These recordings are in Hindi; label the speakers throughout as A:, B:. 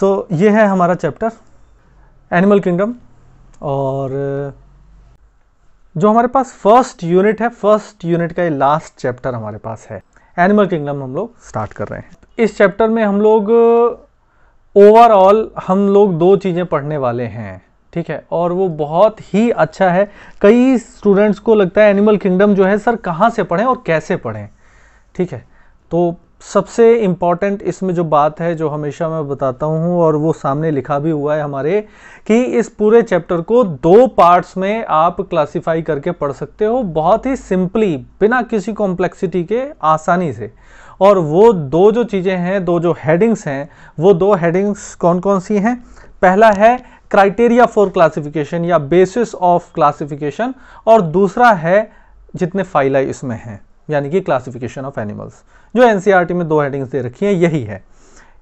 A: सो so, ये है हमारा चैप्टर एनिमल किंगडम और जो हमारे पास फर्स्ट यूनिट है फर्स्ट यूनिट का ये लास्ट चैप्टर हमारे पास है एनिमल किंगडम हम लोग स्टार्ट कर रहे हैं इस चैप्टर में हम लोग ओवरऑल हम लोग दो चीज़ें पढ़ने वाले हैं ठीक है और वो बहुत ही अच्छा है कई स्टूडेंट्स को लगता है एनिमल किंगडम जो है सर कहाँ से पढ़ें और कैसे पढ़ें ठीक है तो सबसे इम्पॉर्टेंट इसमें जो बात है जो हमेशा मैं बताता हूँ और वो सामने लिखा भी हुआ है हमारे कि इस पूरे चैप्टर को दो पार्ट्स में आप क्लासिफाई करके पढ़ सकते हो बहुत ही सिंपली बिना किसी कॉम्प्लेक्सिटी के आसानी से और वो दो जो चीज़ें हैं दो जो हेडिंग्स हैं वो दो हेडिंग्स कौन कौन सी हैं पहला है क्राइटेरिया फॉर क्लासिफिकेशन या बेसिस ऑफ क्लासिफिकेशन और दूसरा है जितने फाइलाई इसमें हैं यानी कि क्लासिफिकेशन ऑफ एनिमल्स जो एन e में दो हेडिंग्स दे रखी हैं यही है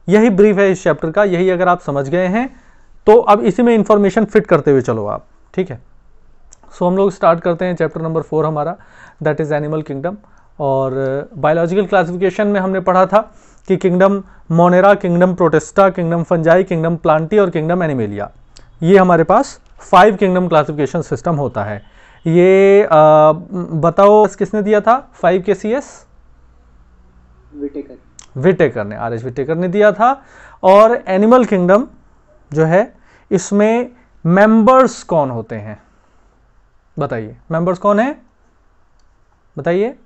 A: यही ब्रीफ है इस चैप्टर का यही अगर आप समझ गए हैं तो अब इसी में इंफॉर्मेशन फिट करते हुए चलो आप ठीक है सो so, हम लोग स्टार्ट करते हैं चैप्टर नंबर फोर हमारा दैट इज़ एनिमल किंगडम और बायोलॉजिकल uh, क्लासिफिकेशन में हमने पढ़ा था कि kingdom Monera kingdom Protista kingdom Fungi kingdom Plantae और किंगडम एनिमेलिया ये हमारे पास फाइव किंगडम क्लासिफिकेशन सिस्टम होता है ये आ, uh, बताओ किसने दिया था फाइव के सी एस विटेकर ने आर एस विटेकर ने दिया था और एनिमल किंगडम जो है इसमें मेंबर्स कौन होते हैं बताइए मेंबर्स कौन है बताइए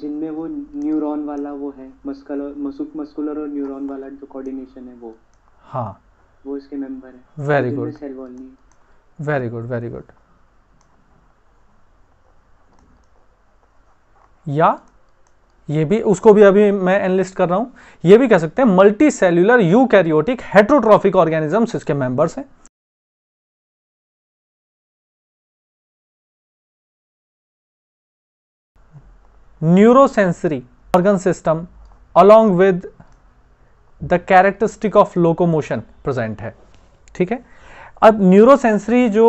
A: जिनमें वो न्यूरॉन वाला वो है मस्कुलर मस्कुलर और न्यूरॉन वाला जो कोऑर्डिनेशन है वो हाँ वो इसके मेंबर है very good very good very good या ये भी उसको भी अभी मैं एनलिस्ट कर रहा हूं ये भी कह सकते हैं multicellular eukaryotic heterotrophic organisms इसके मेंबर्स हैं neurosensory organ system along with the characteristic of locomotion present है ठीक है अब न्यूरोसेंसरी जो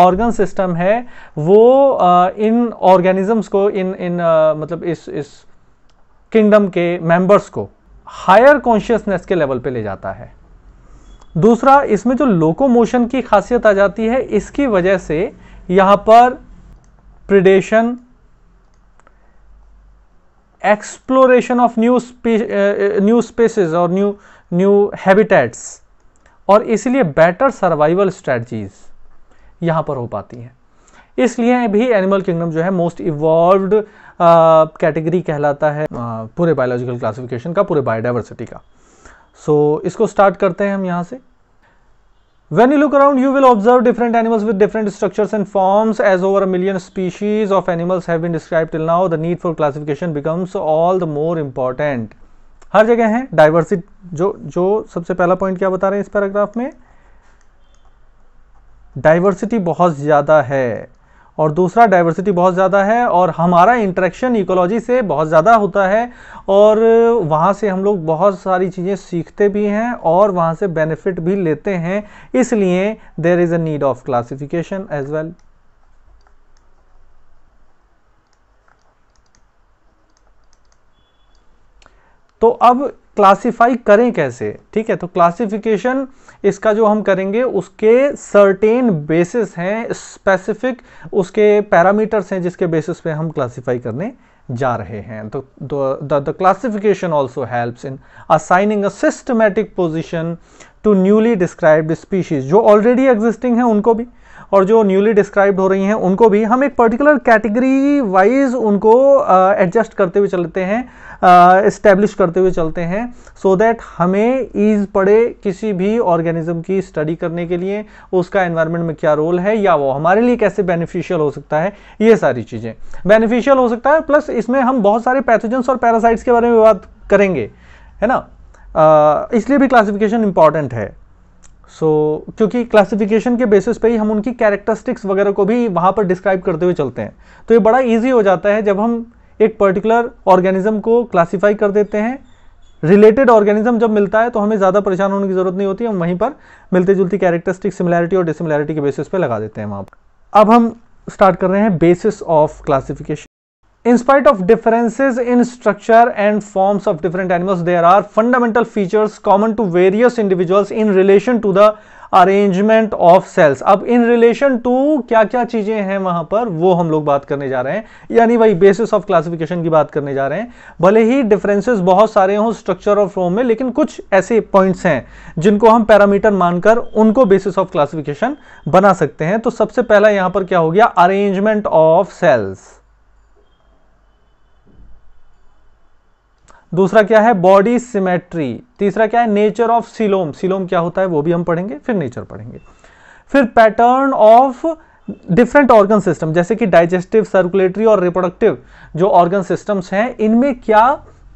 A: ऑर्गन सिस्टम है वो आ, इन ऑर्गेनिजम्स को इन इन आ, मतलब इस इस किंगडम के मेंबर्स को हायर कॉन्शियसनेस के लेवल पे ले जाता है दूसरा इसमें जो लोकोमोशन की खासियत आ जाती है इसकी वजह से यहां पर predation exploration of new new spaces और न्यू न्यू हैबिटेट्स और इसलिए बेटर सर्वाइवल स्ट्रेटजीज यहां पर हो पाती हैं इसलिए भी एनिमल किंगडम जो है मोस्ट इवॉल्व कैटेगरी कहलाता है आ, पूरे बायोलॉजिकल क्लासिफिकेशन का पूरे बायोडाइवर्सिटी का सो so, इसको स्टार्ट करते हैं हम यहां से when you look around you will observe different animals with different structure and forms as over million species of animals है need for classification becomes all the more important हर जगह है डाइवर्सिटी जो जो सबसे पहला पॉइंट क्या बता रहे हैं इस पैराग्राफ में डाइवर्सिटी बहुत ज़्यादा है और दूसरा डाइवर्सिटी बहुत ज़्यादा है और हमारा इंटरेक्शन इकोलॉजी से बहुत ज़्यादा होता है और वहाँ से हम लोग बहुत सारी चीज़ें सीखते भी हैं और वहाँ से बेनिफिट भी लेते हैं इसलिए there is a need of classification as well तो अब क्लासिफाई करें कैसे ठीक है तो क्लासिफिकेशन इसका जो हम करेंगे उसके सर्टेन बेसिस हैं स्पेसिफिक उसके पैरामीटर्स हैं जिसके बेसिस पे हम क्लासिफाई करने जा रहे हैं तो the classification also helps in assigning a systematic position to newly described species जो ऑलरेडी एग्जिस्टिंग है उनको भी और जो न्यूली डिस्क्राइब्ड हो रही हैं उनको भी हम एक पर्टिकुलर कैटेगरी वाइज उनको एडजस्ट करते हुए चलते हैं इस्टेब्लिश करते हुए चलते हैं सो so दैट हमें ईज पड़े किसी भी ऑर्गेनिज्म की स्टडी करने के लिए उसका एन्वायरमेंट में क्या रोल है या वो हमारे लिए कैसे बेनिफिशियल हो सकता है ये सारी चीज़ें बेनिफिशियल हो सकता है प्लस इसमें हम बहुत सारे पैथोजेंस और पैरासाइट्स के बारे में बात करेंगे है ना इसलिए भी क्लासिफिकेशन इंपॉर्टेंट है सो so, क्योंकि क्लासिफिकेशन के बेसिस पे ही हम उनकी कैरेक्टरिस्टिक्स वगैरह को भी वहाँ पर डिस्क्राइब करते हुए चलते हैं तो ये बड़ा ईजी हो जाता है जब हम एक पर्टिकुलर ऑर्गेनिज्म को क्लासिफाई कर देते हैं रिलेटेड ऑर्गेनिज्म जब मिलता है तो हमें ज़्यादा परेशान होने की ज़रूरत नहीं होती हम वहीं पर मिलती जुलती कैरेक्टरिस्टिक सिमिलैरिटी और डिसिमिलैरिटी के बेसिस पे लगा देते हैं वहाँ पर अब हम स्टार्ट कर रहे हैं basis of classification in spite of differences in structure and forms of different animals there are fundamental features common to various individuals in relation to the arrangement of cells अब इन रिलेशन टू क्या क्या चीजें हैं वहां पर वो हम लोग बात करने जा रहे हैं यानी वही बेसिस ऑफ क्लासिफिकेशन की बात करने जा रहे हैं भले ही डिफरेंसेस बहुत सारे हों स्ट्रक्चर और फॉर्म में लेकिन कुछ ऐसे पॉइंट्स हैं जिनको हम पैरामीटर मानकर उनको बेसिस ऑफ क्लासिफिकेशन बना सकते हैं तो सबसे पहला यहां पर क्या हो गया अरेंजमेंट ऑफ सेल्स दूसरा क्या है बॉडी सिमेट्री तीसरा क्या है नेचर ऑफ सिलोम सिलोम क्या होता है वो भी हम पढ़ेंगे फिर नेचर पढ़ेंगे फिर pattern of different organ system जैसे कि डाइजेस्टिव सर्कुलेटरी और रिप्रोडक्टिव जो ऑर्गन सिस्टम्स हैं इनमें क्या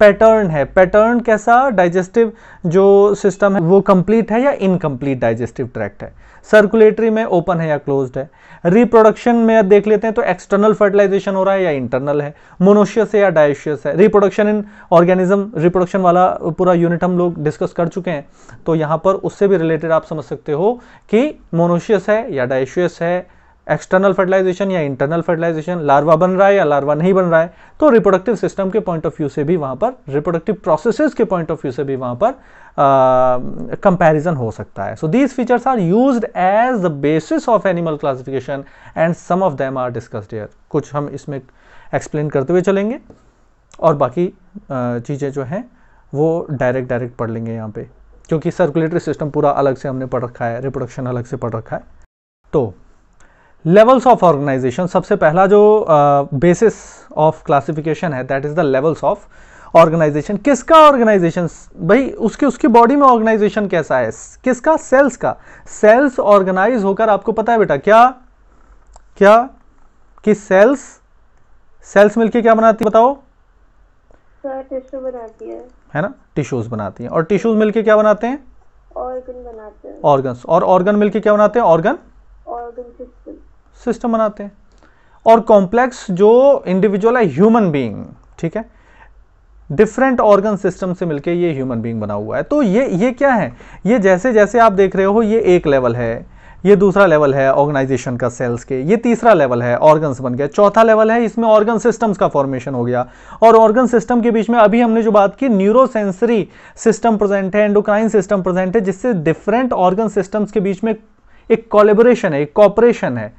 A: पैटर्न है पैटर्न कैसा डाइजेस्टिव जो सिस्टम है वो कंप्लीट है या इनकम्प्लीट डाइजेस्टिव ट्रैक्ट है सर्कुलेटरी में ओपन है या क्लोज्ड है रिप्रोडक्शन में देख लेते हैं तो एक्सटर्नल फर्टिलाइजेशन हो रहा है या इंटरनल है मोनोशियस है या डायोशियस है रिप्रोडक्शन इन ऑर्गेनिज्म रिप्रोडक्शन वाला पूरा यूनिट हम लोग डिस्कस कर चुके हैं तो यहां पर उससे भी रिलेटेड आप समझ सकते हो कि मोनोशियस है या डायोशियस है एक्सटर्नल फर्टिलाइजेशन या इंटरनल फर्टिलाइजेशन लार्वा बन रहा है या लार्वा नहीं बन रहा है तो रिप्रोडक्टिव सिस्टम के पॉइंट ऑफ व्यू से भी वहाँ पर रिप्रोडक्टिव प्रोसेसेस के पॉइंट ऑफ व्यू से भी वहाँ पर कंपैरिजन हो सकता है so these features are used as the basis of animal classification and some of them are discussed here कुछ हम इसमें एक्सप्लेन करते हुए चलेंगे और बाकी चीज़ें जो हैं वो डायरेक्ट डायरेक्ट पढ़ लेंगे यहाँ पे क्योंकि सर्कुलेटरी सिस्टम पूरा अलग से हमने पढ़ रखा है रिप्रोडक्शन अलग से पढ़ रखा है तो लेवल्स ऑफ ऑर्गेनाइजेशन सबसे पहला जो बेसिस ऑफ क्लासिफिकेशन है that is the levels of organisation किसका ऑर्गेनाइजेशन भाई उसके उसकी बॉडी में ऑर्गेनाइजेशन कैसा है किसका सेल्स का सेल्स ऑर्गेनाइज होकर आपको पता है बेटा क्या क्या कि सेल्स सेल्स मिलके क्या बनाती है बताओ टिश्यू बनाती है है ना टिश्यूज बनाती है और टिश्यूज मिलके क्या बनाते हैं ऑर्गन बनाते हैं ऑर्गन और ऑर्गन मिलके क्या बनाते हैं ऑर्गन ऑर्गन सिस्टम बनाते हैं और कॉम्प्लेक्स जो इंडिविजुअल है ह्यूमन बीइंग ठीक है डिफरेंट ऑर्गन सिस्टम से मिलके ये ह्यूमन बीइंग बना हुआ है तो ये ये क्या है ये जैसे जैसे आप देख रहे हो ये एक लेवल है ये दूसरा लेवल है ऑर्गेनाइजेशन का सेल्स के ये तीसरा लेवल है ऑर्गन्स बन गया चौथा लेवल है इसमें ऑर्गन सिस्टम्स का फॉर्मेशन हो गया और ऑर्गन सिस्टम के बीच में अभी हमने जो बात की न्यूरोसेंसरी सिस्टम प्रेजेंट है एंडोक्राइन सिस्टम प्रेजेंट है जिससे डिफरेंट ऑर्गन सिस्टम्स के बीच में एक कोलेबोरेशन है एक कॉपरेशन है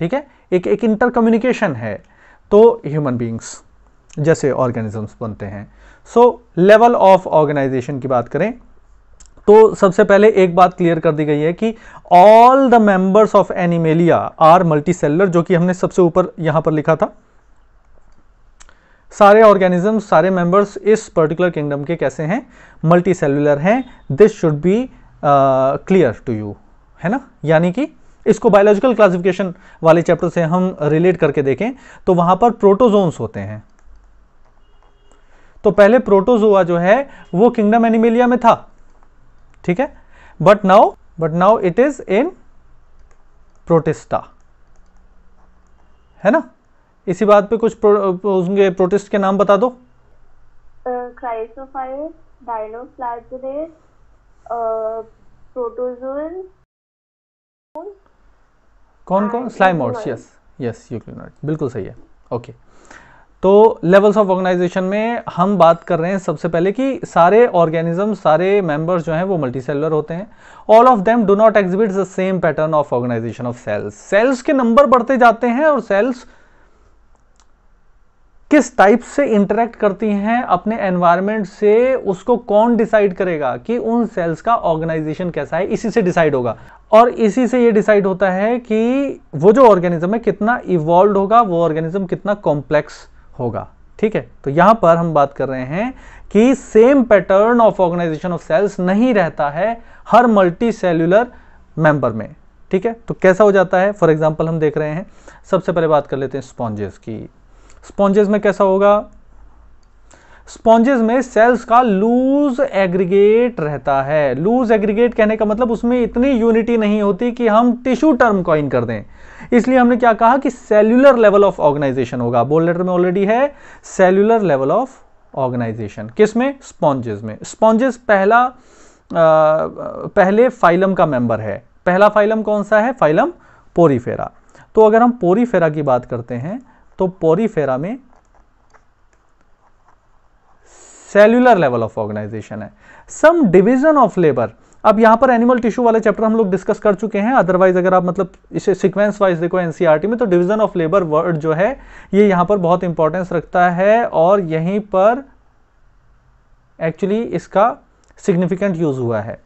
A: ठीक है एक एक इंटर कम्युनिकेशन है तो ह्यूमन बींग्स जैसे ऑर्गेनिजम्स बनते हैं सो लेवल ऑफ ऑर्गेनाइजेशन की बात करें तो सबसे पहले एक बात क्लियर कर दी गई है कि all the members of Animalia are multicellular जो कि हमने सबसे ऊपर यहां पर लिखा था सारे ऑर्गेनिज्म सारे मेंबर्स इस पर्टिकुलर किंगडम के कैसे हैं मल्टी सेलुलर हैं this should be clear to you है ना यानी कि इसको बायोलॉजिकल क्लासिफिकेशन वाले चैप्टर से हम रिलेट करके देखें तो वहां पर प्रोटोजोन्स होते हैं तो पहले प्रोटोजोआ जो है वो किंगडम एनिमेलिया में था ठीक है but now but now it is in Protista है ना इसी बात पे कुछ प्रो, प्रोटिस्ट के नाम बता दो uh, कौन कौन स्लाइमोड्स यस यस यूक्लिनोइड बिल्कुल सही है ओके तो लेवल्स ऑफ ऑर्गेनाइजेशन में हम बात कर रहे हैं सबसे पहले कि सारे ऑर्गेनिज्म सारे मेंबर्स जो हैं वो मल्टी सेलुलर होते हैं all of them do not exhibit the same pattern of organisation of cells cells के नंबर बढ़ते जाते हैं और सेल्स किस टाइप से इंटरेक्ट करती हैं अपने एनवायरनमेंट से उसको कौन डिसाइड करेगा कि उन सेल्स का ऑर्गेनाइजेशन कैसा है इसी से डिसाइड होगा और इसी से ये डिसाइड होता है कि वो जो ऑर्गेनिज्म है कितना इवॉल्व होगा वो ऑर्गेनिज्म कितना कॉम्प्लेक्स होगा ठीक है तो यहां पर हम बात कर रहे हैं कि same pattern of organisation of cells नहीं रहता है हर मल्टी सेल्यूलर मेंबर में ठीक है तो कैसा हो जाता है फॉर एग्जाम्पल हम देख रहे हैं सबसे पहले बात कर लेते हैं स्पॉन्जेस की स्पॉन्जेस में कैसा होगा स्पॉन्जेस में सेल्स का लूज एग्रीगेट रहता है लूज एग्रीगेट कहने का मतलब उसमें इतनी यूनिटी नहीं होती कि हम टिश्यू टर्म कॉइन कर दें इसलिए हमने क्या कहा कि सेल्यूलर लेवल ऑफ ऑर्गेनाइजेशन होगा बोल लेटर में ऑलरेडी है सेल्यूलर लेवल ऑफ ऑर्गेनाइजेशन किस में स्पॉन्जेस में स्पॉन्जेस पहला आ, पहले फाइलम का मेंबर है पहला फाइलम कौन सा है फाइलम पोरीफेरा तो अगर हम पोरीफेरा की बात करते हैं तो पोरीफेरा में सेल्यूलर लेवल ऑफ ऑर्गेनाइजेशन है सम डिवीजन ऑफ लेबर अब यहां पर एनिमल टिश्यू वाले चैप्टर हम लोग डिस्कस कर चुके हैं अदरवाइज अगर आप मतलब इसे सीक्वेंस वाइज देखो एनसीईआरटी e में तो डिवीजन ऑफ लेबर वर्ड जो है ये यहां पर बहुत इंपॉर्टेंस रखता है और यहीं पर एक्चुअली इसका सिग्निफिकेंट यूज हुआ है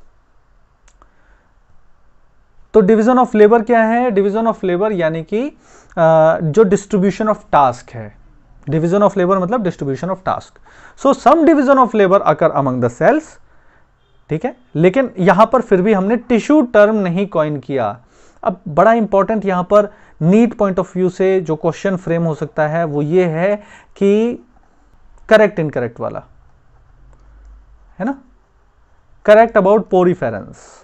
A: तो डिवीजन ऑफ लेबर क्या है डिवीजन ऑफ लेबर यानी कि जो डिस्ट्रीब्यूशन ऑफ टास्क है डिवीजन ऑफ लेबर मतलब distribution of task so some division of labour occur among the cells ठीक है लेकिन यहां पर फिर भी हमने टिश्यू टर्म नहीं कॉइन किया अब बड़ा इंपॉर्टेंट यहां पर नीट पॉइंट ऑफ व्यू से जो क्वेश्चन फ्रेम हो सकता है वो ये है कि करेक्ट इनकरेक्ट वाला है ना correct about poriferans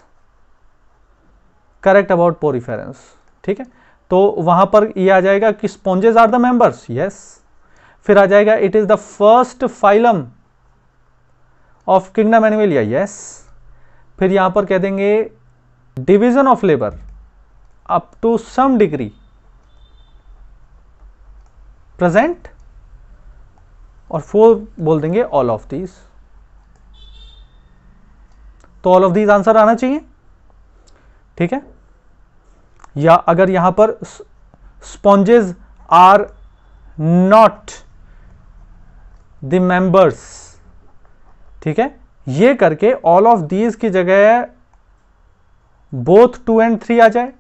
A: correct about poriferans ठीक है तो वहां पर ये आ जाएगा कि sponges are the members yes फिर आ जाएगा it is the first phylum of kingdom Animalia yes फिर यहां पर कह देंगे division of labour up to some degree present और फोर बोल देंगे ऑल ऑफ दीज तो ऑल ऑफ दीज आंसर आना चाहिए ठीक है या अगर यहां पर स्पॉन्जेज आर नॉट द मेंबर्स ठीक है ये करके ऑल ऑफ दीज की जगह बोथ टू एंड थ्री आ जाए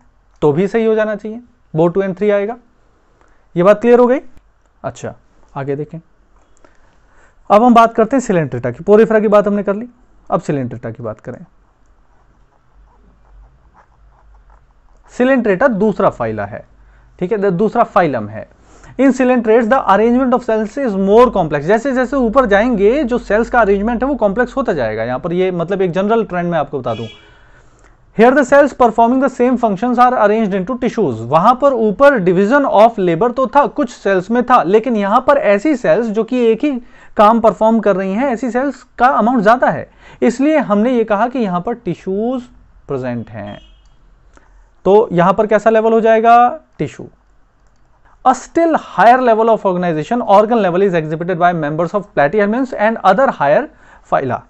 A: तो भी सही हो जाना चाहिए बोथ टू एंड थ्री आएगा ये बात क्लियर हो गई अच्छा आगे देखें अब हम बात करते हैं सिलेंड्रिटा की पोरेफरा की बात हमने कर ली अब सिलेंड्रिटा की बात करें सिलेंट्रेटा दूसरा फाइला है ठीक है दूसरा फाइलम है in coelenterate the arrangement of cells is more complex जैसे जैसे ऊपर जाएंगे जो सेल्स का अरेंजमेंट है वो कॉम्प्लेक्स होता जाएगा यहां पर ये मतलब एक जनरल ट्रेंड में आपको बता दूं here the cells performing the same function are into tissues वहां पर ऊपर डिविजन ऑफ लेबर तो था कुछ सेल्स में था लेकिन यहां पर ऐसी सेल्स जो कि एक ही काम परफॉर्म कर रही हैं ऐसी सेल्स का अमाउंट ज्यादा है इसलिए हमने ये कहा कि यहां पर टिश्यूज प्रेजेंट हैं तो यहां पर कैसा लेवल हो जाएगा tissue a still higher level of organisation organ level is exhibited by members of Platyhelminthes and other higher phyla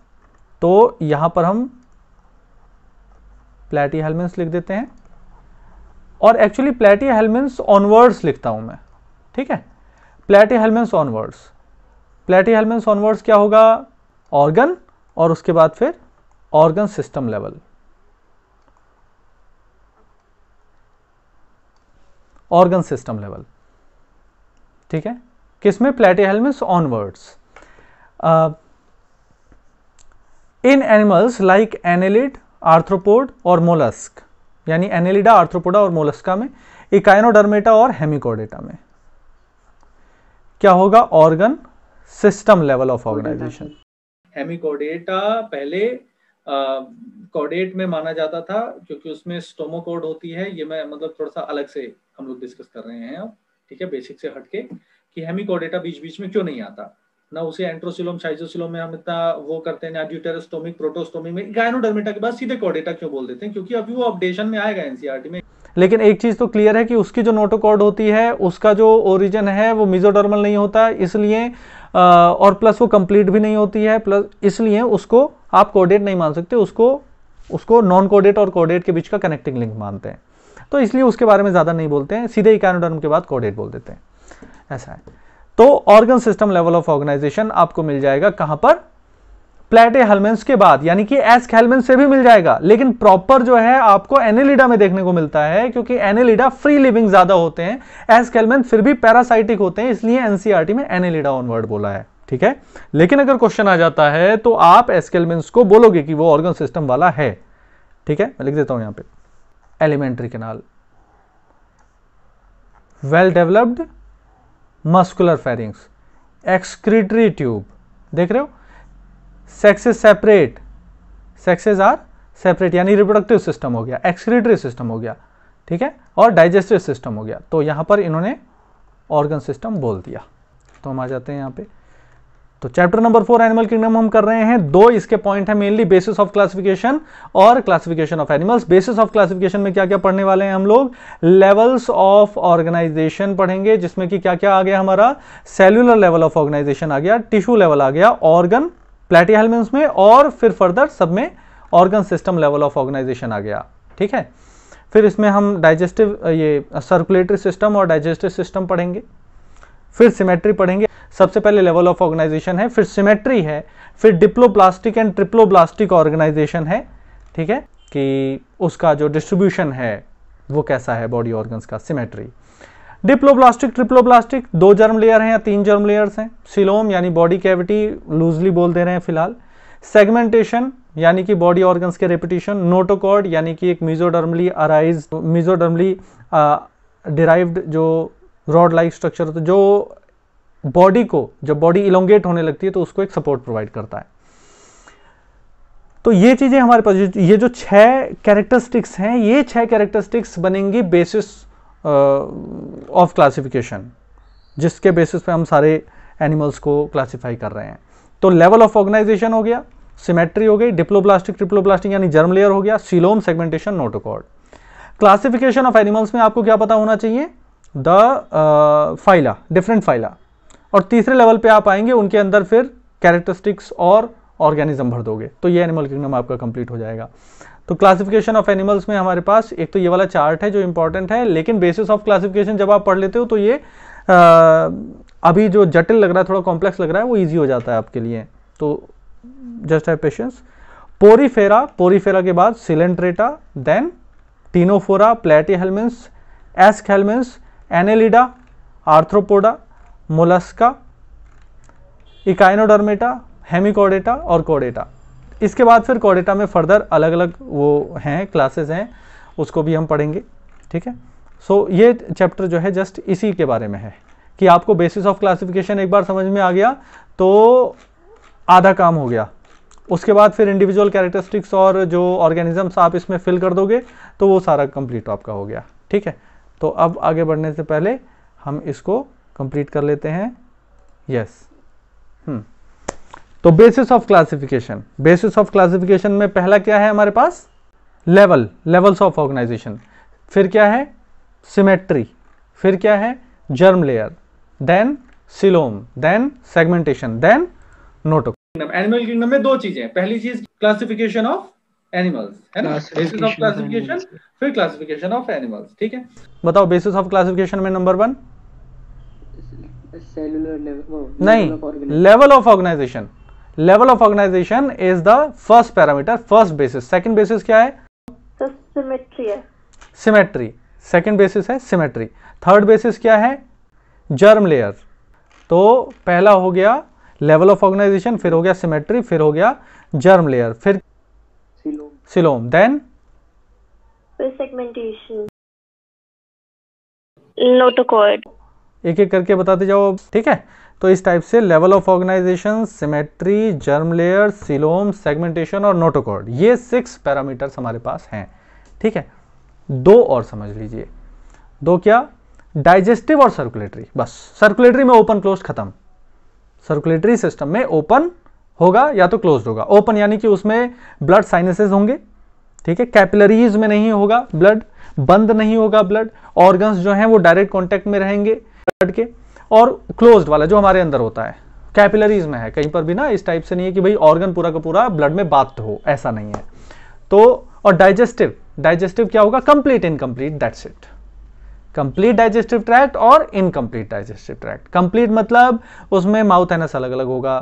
A: तो यहां पर हम प्लेटी हेलमेंट्स लिख देते हैं और एक्चुअली प्लेटी हेलमेंट्स ऑनवर्ड्स लिखता हूं मैं ठीक है Platyhelminthes onwards Platyhelminthes onwards क्या होगा ऑर्गन और उसके बाद फिर organ system level organ system level ठीक है किसमें Platyhelminthes onwards in animals like annelid arthropod और मोलस्क यानी एनेलिडा आर्थ्रोपोडा और मोलस्का में इकाइनोडर्मेटा और हेमिकोडेटा में क्या होगा organ system level of organisation Hemichordata पहले कॉडेट में माना जाता था क्योंकि उसमें स्टोमोकोड होती है ये मैं मतलब थोड़ा सा अलग से हम लोग डिस्कस कर रहे हैं अब ठीक है बेसिक से हटके कि हेमिकॉडेटा बीच बीच में क्यों नहीं आता ना उसे एंट्रोसिलोम साइजोसिलोम में हम इतना वो करते हैं ना ड्यूटेरोस्टोमिक प्रोटोस्टोमिक में गायनोडर्मेटा के बाद सीधे कॉडेटा क्यों बोल देते हैं क्योंकि अभी वो अपडेशन में आएगा एनसीआरटी e में लेकिन एक चीज तो क्लियर है कि उसकी जो नोटोकॉर्ड होती है उसका जो ओरिजिन है वो मिजोडर्मल नहीं होता इसलिए और प्लस वो कंप्लीट भी नहीं होती है प्लस इसलिए उसको आप कोडेट नहीं मान सकते उसको उसको नॉन कोडेट और कोडेट के बीच का कनेक्टिंग लिंक मानते हैं तो इसलिए उसके बारे में ज़्यादा नहीं बोलते हैं सीधे इकानोडर्म के बाद कोडेट बोल देते हैं ऐसा है तो organ system level of organisation आपको मिल जाएगा कहां पर प्लेटे हेलमेंस के बाद यानी कि एस्क हेलमेंस से भी मिल जाएगा लेकिन प्रॉपर जो है आपको एनेलिडा में देखने को मिलता है क्योंकि एनेलिडा फ्री लिविंग ज्यादा होते हैं एस्क हेलमेंस फिर भी पैरासाइटिक होते हैं इसलिए एनसीआरटी में एनेलिडा ऑनवर्ड बोला है ठीक है लेकिन अगर क्वेश्चन आ जाता है तो आप एस्केलमेंस को बोलोगे कि वो ऑर्गन सिस्टम वाला है ठीक है मैं लिख देता हूं यहां पे alimentary canal well developed muscular pharynx excretory tube देख रहे हो sexes separate sexes are separate यानी रिप्रोडक्टिव सिस्टम हो गया एक्सक्रीटरी सिस्टम हो गया ठीक है और डाइजेस्टिव सिस्टम हो गया तो यहां पर इन्होंने ऑर्गन सिस्टम बोल दिया तो हम आ जाते हैं यहां पे तो chapter number four animal kingdom हम कर रहे हैं दो इसके पॉइंट है मेनली बेसिस ऑफ क्लासिफिकेशन और classification of animals basis of classification में क्या क्या पढ़ने वाले हैं हम लोग लेवल्स ऑफ ऑर्गेनाइजेशन पढ़ेंगे जिसमें कि क्या क्या आ गया हमारा सेल्यूलर लेवल ऑफ ऑर्गेनाइजेशन आ गया टिश्यू लेवल आ गया ऑर्गन प्लेटिहल में उसमें और फिर फर्दर सब में organ system level of organisation आ गया ठीक है फिर इसमें हम डाइजेस्टिव ये सर्कुलेटरी सिस्टम और डाइजेस्टिव सिस्टम पढ़ेंगे फिर सिमेट्री पढ़ेंगे सबसे पहले लेवल ऑफ ऑर्गेनाइजेशन है फिर सिमेट्री है फिर डिप्लोप्लास्टिक एंड ट्रिप्लोप्लास्टिक ऑर्गेनाइजेशन है ठीक है कि उसका जो डिस्ट्रीब्यूशन है वो कैसा है बॉडी ऑर्गन्स का सिमेट्री डिप्लोब्लास्टिक ट्रिप्लोब्लास्टिक दो जर्म लेयर हैं या तीन जर्म लेयर्स हैं सिलोम यानी बॉडी कैविटी लूजली बोल दे रहे हैं फिलहाल सेगमेंटेशन यानी कि बॉडी ऑर्गन्स के रेपिटेशन नोटोकॉर्ड यानी कि एक मिजोडर्मली अराइज मिजोडर्मली डिराइव्ड जो रॉड लाइक स्ट्रक्चर होता है जो बॉडी को जब बॉडी इलोंगेट होने लगती है तो उसको एक सपोर्ट प्रोवाइड करता है तो ये चीज़ें हमारे पास ये जो छह कैरेक्टरिस्टिक्स हैं ये छह कैरेक्टरिस्टिक्स बनेंगी बेसिस ऑफ क्लासिफिकेशन जिसके बेसिस पे हम सारे एनिमल्स को क्लासिफाई कर रहे हैं तो लेवल ऑफ ऑर्गेनाइजेशन हो गया सिमेट्री हो गई डिप्लोब्लास्टिक ट्रिप्लोब्लास्टिक यानी जर्म लेयर हो गया coelom segmentation notochord classification of animals में आपको क्या पता होना चाहिए द फाइला डिफरेंट फाइला और तीसरे लेवल पे आप आएंगे उनके अंदर फिर कैरेक्टरिस्टिक्स और ऑर्गेनिज्म भर दोगे तो ये एनिमल किंगडम आपका कंप्लीट हो जाएगा तो क्लासिफिकेशन ऑफ एनिमल्स में हमारे पास एक तो ये वाला चार्ट है जो इंपॉर्टेंट है लेकिन बेसिस ऑफ क्लासिफिकेशन जब आप पढ़ लेते हो तो ये आ, अभी जो जटिल लग रहा है थोड़ा कॉम्प्लेक्स लग रहा है वो ईजी हो जाता है आपके लिए तो जस्ट है पेशेंस पोरीफेरा पोरीफेरा के बाद Coelenterata then Ctenophora Platyhelminthes Aschelminthes Annelida Arthropoda Mollusca Echinodermata Hemichordata और कोडेटा इसके बाद फिर कॉडेटा में फर्दर अलग अलग वो हैं क्लासेस हैं उसको भी हम पढ़ेंगे ठीक है सो so, ये चैप्टर जो है जस्ट इसी के बारे में है कि आपको बेसिस ऑफ क्लासिफिकेशन एक बार समझ में आ गया तो आधा काम हो गया उसके बाद फिर इंडिविजुअल कैरेक्टरिस्टिक्स और जो ऑर्गेनिजम्स आप इसमें फिल कर दोगे तो वो सारा कंप्लीट आपका हो गया ठीक है तो अब आगे बढ़ने से पहले हम इसको कंप्लीट कर लेते हैं यस yes. हम्म तो basis of classification basis of classification में पहला क्या है हमारे पास लेवल लेवल्स ऑफ ऑर्गेनाइजेशन फिर क्या है सिमेट्री फिर क्या है germ layer then coelom then segmentation then नोटो एनिमल किंगडम में दो चीजें पहली चीज क्लासिफिकेशन ऑफ एनिमल्स है ना बेसिस ऑफ क्लासिफिकेशन फिर क्लासिफिकेशन ऑफ एनिमल्स ठीक है बताओ बेसिस ऑफ क्लासिफिकेशन में नंबर वन लेवल नहीं level of organisation level of organisation is the first parameter first basis second basis क्या है सिमेट्री सेकेंड बेसिस है सिमेट्री थर्ड बेसिस क्या है जर्म लेयर तो पहला हो गया लेवल ऑफ ऑर्गेनाइजेशन फिर हो गया सिमेट्री फिर हो गया जर्म लेयर फिर सिलोम देन सेगमेंटेशन नोटोकॉर्ड एक एक करके बताते जाओ ठीक है तो इस टाइप से level of organisation symmetry germ layer coelom segmentation और नोटोकॉर्ड ये सिक्स पैरामीटर्स हमारे पास हैं ठीक है दो और समझ लीजिए दो क्या डाइजेस्टिव और सर्कुलेटरी बस सर्कुलेटरी में ओपन क्लोज खत्म सर्कुलेटरी सिस्टम में ओपन होगा या तो क्लोज होगा ओपन यानी कि उसमें ब्लड साइनसेस होंगे ठीक है कैपिलरीज में नहीं होगा ब्लड बंद नहीं होगा ब्लड ऑर्गन्स जो हैं वो डायरेक्ट कॉन्टेक्ट में रहेंगे ब्लड के और क्लोज्ड वाला जो हमारे अंदर होता है कैपिलरीज में है कहीं पर भी ना इस टाइप से नहीं है कि भाई ऑर्गन पूरा का पूरा ब्लड में बात हो ऐसा नहीं है तो और डाइजेस्टिव डाइजेस्टिव क्या होगा complete incomplete that's it complete digestive tract और इनकम्प्लीट डाइजेस्टिव ट्रैक्ट कंप्लीट मतलब उसमें माउथ एनस अलग अलग होगा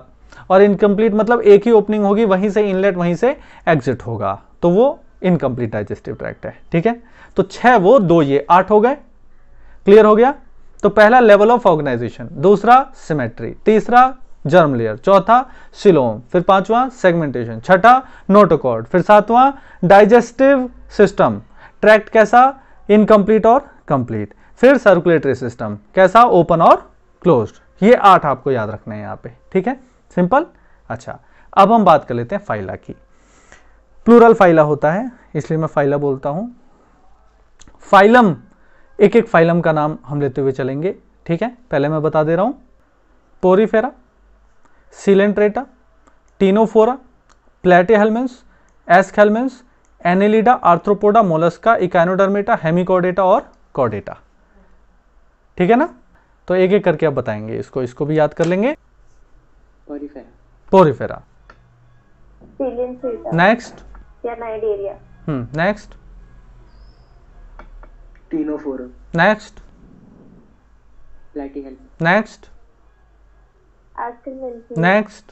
A: और इनकम्प्लीट मतलब एक ही ओपनिंग होगी वहीं से इनलेट वहीं से एग्जिट होगा तो वो इनकम्प्लीट डाइजेस्टिव ट्रैक्ट है ठीक है तो छह वो दो ये आठ हो गए क्लियर हो गया तो पहला लेवल ऑफ ऑर्गेनाइजेशन दूसरा सिमेट्री तीसरा जर्म लेयर चौथा सिलोम फिर पांचवा सेगमेंटेशन छठा नोटोकॉर्ड फिर सातवा डाइजेस्टिव सिस्टम ट्रैक्ट कैसा इनकम्प्लीट और कंप्लीट फिर सर्कुलेटरी सिस्टम कैसा ओपन और क्लोज ये आठ आपको याद रखना है यहाँ पे ठीक है सिंपल अच्छा अब हम बात कर लेते हैं फाइला की प्लूरल फाइला होता है इसलिए मैं फाइला बोलता हूं फाइलम एक एक फाइलम का नाम हम लेते हुए चलेंगे ठीक है पहले मैं बता दे रहा हूँ Porifera Coelenterata Ctenophora Platyhelminthes Aschelminthes Annelida Arthropoda Mollusca Echinodermata Hemichordata और कॉडेटा ठीक है ना तो एक एक करके आप बताएंगे इसको इसको भी याद कर लेंगे Porifera next next next next next next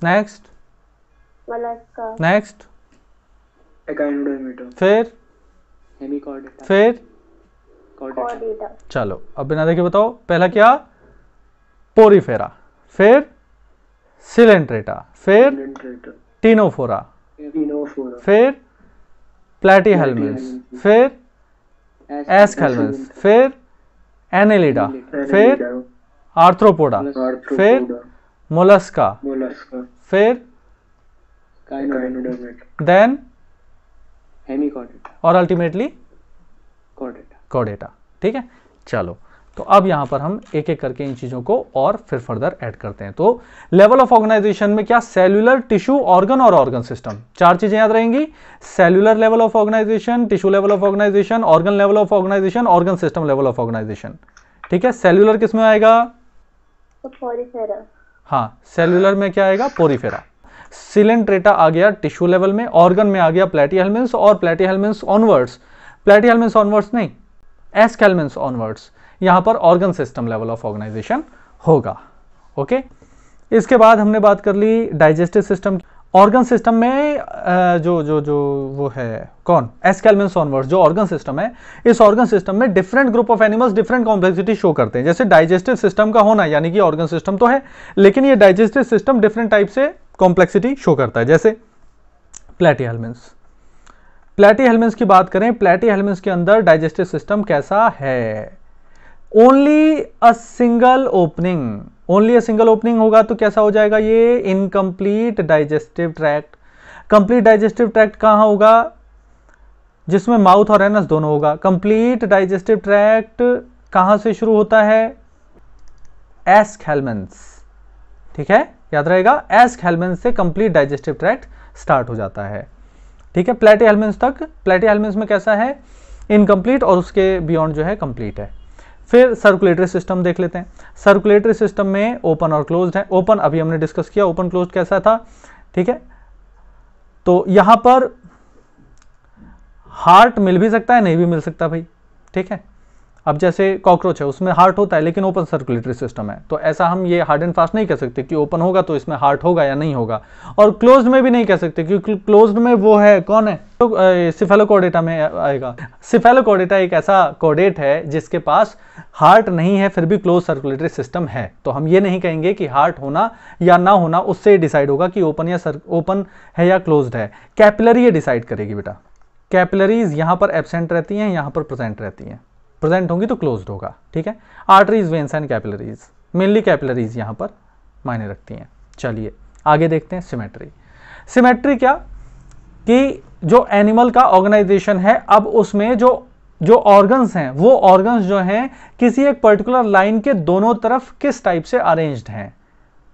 A: next next फिर फिर चलो अब बिना देखे बताओ पहला क्या पोरीफेरा फिर सिलेंट्रेटा फिर टीनोफोरा फिर प्लेटी हेलमेंस फिर एस्क हेलमेंस फिर एनेलिडा फिर आर्थ्रोपोडा फिर मोलस्का फिर देन और अल्टीमेटली कॉडेटा ठीक है चलो तो अब यहां पर हम एक एक करके इन चीजों को और फिर फर्दर ऐड करते हैं तो लेवल ऑफ ऑर्गेनाइजेशन में क्या सेल्यूलर टिश्यू ऑर्गन और ऑर्गन सिस्टम चार चीजें याद रहेंगी cellular level of organisation tissue level of organisation organ level of organisation organ system level of organisation ठीक है सेल्यूलर किस में आएगा हाँ सेल्यूलर में क्या आएगा पोरीफेरा सिलेंट्रेटा आ गया टिश्यू लेवल में ऑर्गन में आ गया प्लेटी हेलमेंस और helminthes onwards Platyhelminthes onwards नहीं एस ऑनवर्ड्स यहां पर organ system level of organisation होगा ओके इसके बाद हमने बात कर ली डाइजेस्टिव सिस्टम ऑर्गन सिस्टम में जो जो जो वो है कौन एस्केलमिन सोनवर्स जो ऑर्गन सिस्टम है इस ऑर्गन सिस्टम में different group of animals different complexity show करते हैं जैसे डाइजेस्टिव सिस्टम का होना यानी कि ऑर्गन सिस्टम तो है लेकिन ये डाइजेस्टिव सिस्टम डिफरेंट टाइप से कॉम्प्लेक्सिटी शो करता है जैसे प्लेटी हेलमेंस प्लेटी हेलमेंस की बात करें प्लेटी हेलमेंस के अंदर डाइजेस्टिव सिस्टम कैसा है only a single opening only a single opening होगा तो कैसा हो जाएगा ये incomplete digestive tract complete digestive tract कहां होगा जिसमें माउथ और एनस दोनों होगा कंप्लीट डाइजेस्टिव ट्रैक्ट कहां से शुरू होता है एस हेलमेंस ठीक है याद रहेगा एस हेलमेंस से कंप्लीट डाइजेस्टिव ट्रैक्ट स्टार्ट हो जाता है ठीक है प्लेटे हेलमेंस तक प्लेटे हेलमेंस में कैसा है इनकम्प्लीट और उसके बियॉन्ड जो है कंप्लीट है फिर सर्कुलेटरी सिस्टम देख लेते हैं सर्कुलेटरी सिस्टम में ओपन और क्लोज्ड है ओपन अभी हमने डिस्कस किया ओपन क्लोज कैसा था ठीक है तो यहां पर हार्ट मिल भी सकता है नहीं भी मिल सकता भाई ठीक है अब जैसे कॉकरोच है उसमें हार्ट होता है लेकिन ओपन सर्कुलेटरी सिस्टम है तो ऐसा हम ये हार्ड एंड फास्ट नहीं कह सकते कि ओपन होगा तो इसमें हार्ट होगा या नहीं होगा और क्लोज्ड में भी नहीं कह सकते क्योंकि क्लोज्ड में वो है कौन है तो सिफेलोकोडेटा में आएगा सिफेलोकोडेटा एक ऐसा कोडेट है जिसके पास हार्ट नहीं है फिर भी क्लोज सर्कुलेटरी सिस्टम है तो हम ये नहीं कहेंगे कि हार्ट होना या ना होना उससे डिसाइड होगा कि ओपन या सर ओपन है या क्लोज है कैपिलरी ये डिसाइड करेगी बेटा कैपिलरीज यहाँ पर एबसेंट रहती हैं यहाँ पर प्रेजेंट रहती हैं प्रेजेंट होंगी तो क्लोज होगा ठीक है arteries veins and capillaries mainly capillaries यहां पर मायने रखती हैं चलिए आगे देखते हैं सिमेट्री सिमेट्री क्या कि जो एनिमल का ऑर्गेनाइजेशन है अब उसमें जो जो ऑर्गन्स हैं वो ऑर्गन्स जो हैं किसी एक पर्टिकुलर लाइन के दोनों तरफ किस टाइप से अरेंज्ड हैं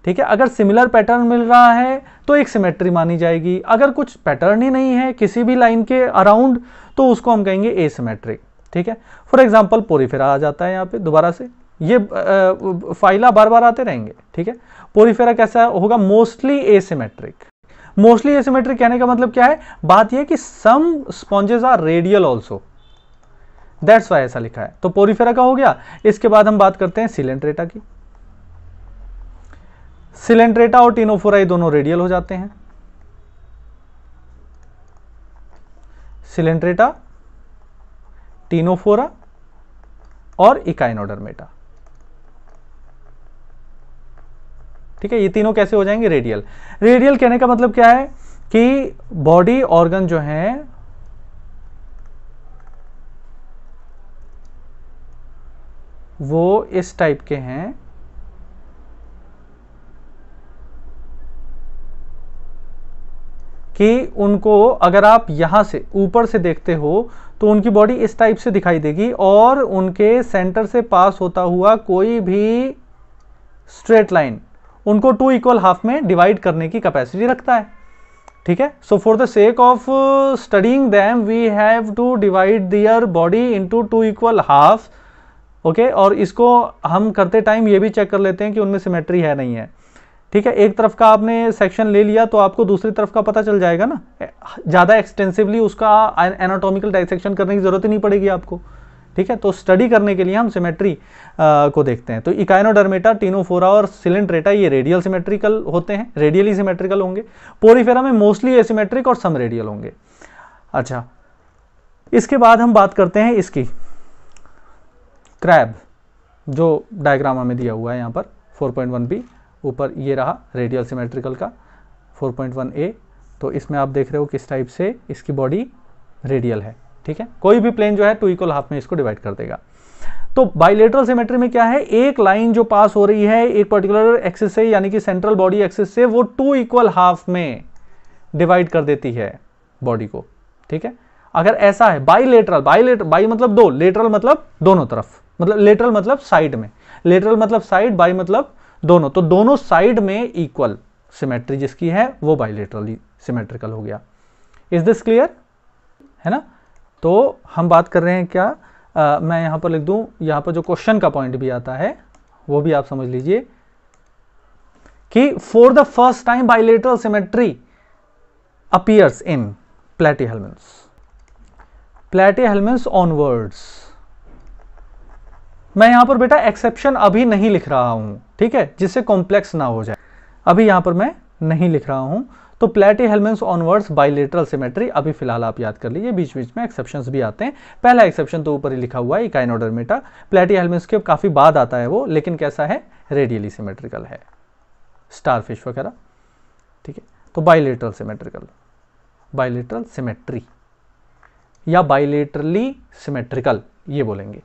A: ठीक है अगर सिमिलर पैटर्न मिल रहा है तो एक सिमेट्री मानी जाएगी अगर कुछ पैटर्न ही नहीं है किसी भी लाइन के अराउंड तो उसको हम कहेंगे ए सिमेट्रिक ठीक है फॉर एग्जाम्पल पोरीफेरा आ जाता है यहाँ पे दोबारा से ये फाइला बार बार आते रहेंगे ठीक है पोरीफेरा कैसा होगा मोस्टली एसीमेट्रिक मोस्टली एसीमेट्रिक कहने का मतलब क्या है बात यह कि some sponges are radial also that's why ऐसा लिखा है तो पोरीफेरा का हो गया इसके बाद हम बात करते हैं सिलेंट्रेटा की सिलेंट्रेटा और टीनोफोराई दोनों रेडियल हो जाते हैं सिलेंट्रेटा टीनोफोरा और इकाइनोडरमेटा ठीक है ये तीनों कैसे हो जाएंगे रेडियल रेडियल कहने का मतलब क्या है कि बॉडी ऑर्गन जो है वो इस टाइप के हैं कि उनको अगर आप यहाँ से ऊपर से देखते हो तो उनकी बॉडी इस टाइप से दिखाई देगी और उनके सेंटर से पास होता हुआ कोई भी स्ट्रेट लाइन उनको टू इक्वल हाफ में डिवाइड करने की कैपेसिटी रखता है ठीक है so for the sake of studying them we have to divide their body into two equal half okay और इसको हम करते टाइम ये भी चेक कर लेते हैं कि उनमें सिमेट्री है नहीं है ठीक है एक तरफ का आपने सेक्शन ले लिया तो आपको दूसरी तरफ का पता चल जाएगा ना ज़्यादा एक्सटेंसिवली उसका एनाटोमिकल डाइसेक्शन करने की ज़रूरत ही नहीं पड़ेगी आपको ठीक है तो स्टडी करने के लिए हम सिमेट्री को देखते हैं तो इकाइनोडर्मेटा टीनोफोरा और रेटा ये रेडियल सिमेट्रिकल होते हैं रेडियली सिमेट्रिकल होंगे पोरीफेरा में मोस्टली एसिमेट्रिक और सम रेडियल होंगे अच्छा इसके बाद हम बात करते हैं इसकी क्रैब जो डायग्राम हमें दिया हुआ है यहाँ पर फोर पॉइंट ऊपर ये रहा रेडियल सिमेट्रिकल का 4.1 ए तो इसमें आप देख रहे हो किस टाइप से इसकी बॉडी रेडियल है ठीक है कोई भी प्लेन जो है टू इक्वल हाफ में इसको डिवाइड कर देगा तो बाइलेटरल सिमेट्री में क्या है एक लाइन जो पास हो रही है एक पर्टिकुलर एक्सिस से यानी कि सेंट्रल बॉडी एक्सिस से वो टू इक्वल हाफ में डिवाइड कर देती है बॉडी को ठीक है अगर ऐसा है बाइलेटरल बाइलेटर बाई मतलब दो लेटरल मतलब दोनों तरफ मतलब लेटरल मतलब साइड में लेटरल मतलब साइड बाई मतलब दोनों तो दोनों साइड में इक्वल सिमेट्री जिसकी है वो बाइलेटरली सिमेट्रिकल हो गया इज दिस क्लियर है ना तो हम बात कर रहे हैं क्या आ, मैं यहां पर लिख दूं यहां पर जो क्वेश्चन का पॉइंट भी आता है वो भी आप समझ लीजिए कि for the first time bilateral symmetry appears in Platyhelminthes प्लेटी हेलमेंट्स ऑनवर्ड्स मैं यहां पर बेटा एक्सेप्शन अभी नहीं लिख रहा हूं ठीक है जिससे कॉम्प्लेक्स ना हो जाए अभी यहां पर मैं नहीं लिख रहा हूं तो प्लेटी हेलमेंट्स ऑनवर्ड्स बाइलेटरल सिमेट्री अभी फिलहाल आप याद कर लीजिए बीच बीच में एक्सेप्शंस भी आते हैं पहला एक्सेप्शन तो ऊपर ही लिखा हुआ है इकाइन ऑर्डर मेटा प्लेटी हेलमेंस के काफ़ी बाद आता है वो लेकिन कैसा है रेडियली सिमेट्रिकल है फिश वगैरह ठीक है तो बाइलेटरल सिमेट्रिकल बाइलेटरल सिमेट्री या बाइलेटरली सिमेट्रिकल ये बोलेंगे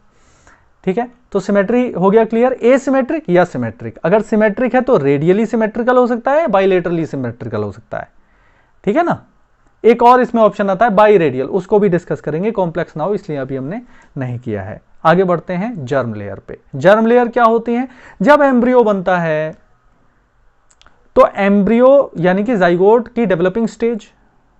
A: ठीक है तो सिमेट्री हो गया क्लियर ए सिमेट्रिक या सिमेट्रिक अगर सिमेट्रिक है तो रेडियली सिमेट्रिकल हो सकता है बाइलेटरली सिमेट्रिकल हो सकता है ठीक है ना एक और इसमें ऑप्शन आता है बाई रेडियल उसको भी डिस्कस करेंगे कॉम्प्लेक्स नाउ इसलिए अभी हमने नहीं किया है आगे बढ़ते हैं जर्म लेयर पे जर्म लेयर क्या होती है जब एम्ब्रियो बनता है तो एम्ब्रियो यानी कि जाइगोट की डेवलपिंग स्टेज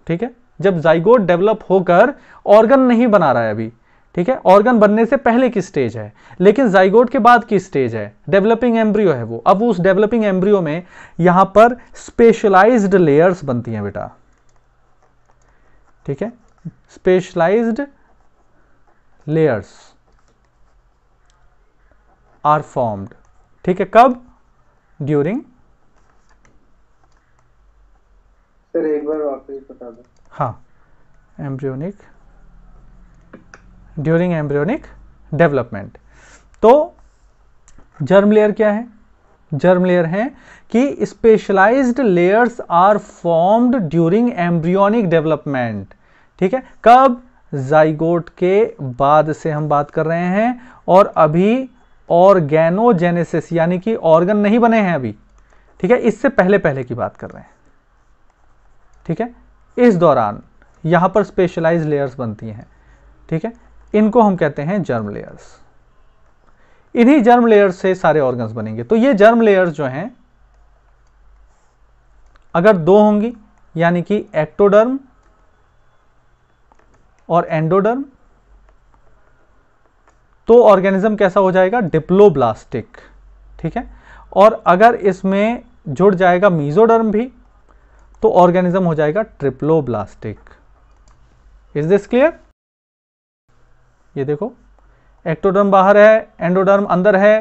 A: ठीक है जब जाइगोट डेवलप होकर ऑर्गन नहीं बना रहा है अभी ठीक है ऑर्गन बनने से पहले की स्टेज है लेकिन जाइगोट के बाद की स्टेज है डेवलपिंग एम्ब्रियो है वो अब उस डेवलपिंग एम्ब्रियो में यहां पर स्पेशलाइज्ड लेयर्स बनती हैं बेटा ठीक है स्पेशलाइज्ड लेयर्स आर फॉर्म्ड ठीक है कब ड्यूरिंग सर एक बार वापस बता दो हाँ एम्ब्रियोनिक ड्यूरिंग एम्ब्रियोनिक डेवलपमेंट तो जर्म लेयर क्या है जर्म लेयर है कि specialised layers are formed during embryonic development ठीक है कब जाइगोट के बाद से हम बात कर रहे हैं और अभी ऑर्गेनोजेनेसिस यानी कि ऑर्गन नहीं बने हैं अभी ठीक है इससे पहले पहले की बात कर रहे हैं ठीक है इस दौरान यहां पर स्पेशलाइज लेयर्स बनती हैं ठीक है इनको हम कहते हैं जर्म लेयर्स इन्हीं जर्म लेयर्स से सारे ऑर्गन्स बनेंगे तो ये जर्म लेयर्स जो हैं अगर दो होंगी यानी कि एक्टोडर्म और एंडोडर्म तो ऑर्गेनिज्म कैसा हो जाएगा डिप्लोब्लास्टिक ठीक है और अगर इसमें जुड़ जाएगा मीजोडर्म भी तो ऑर्गेनिज्म हो जाएगा ट्रिप्लोब्लास्टिक इज दिस क्लियर ये देखो एक्टोडर्म बाहर है एंडोडर्म अंदर है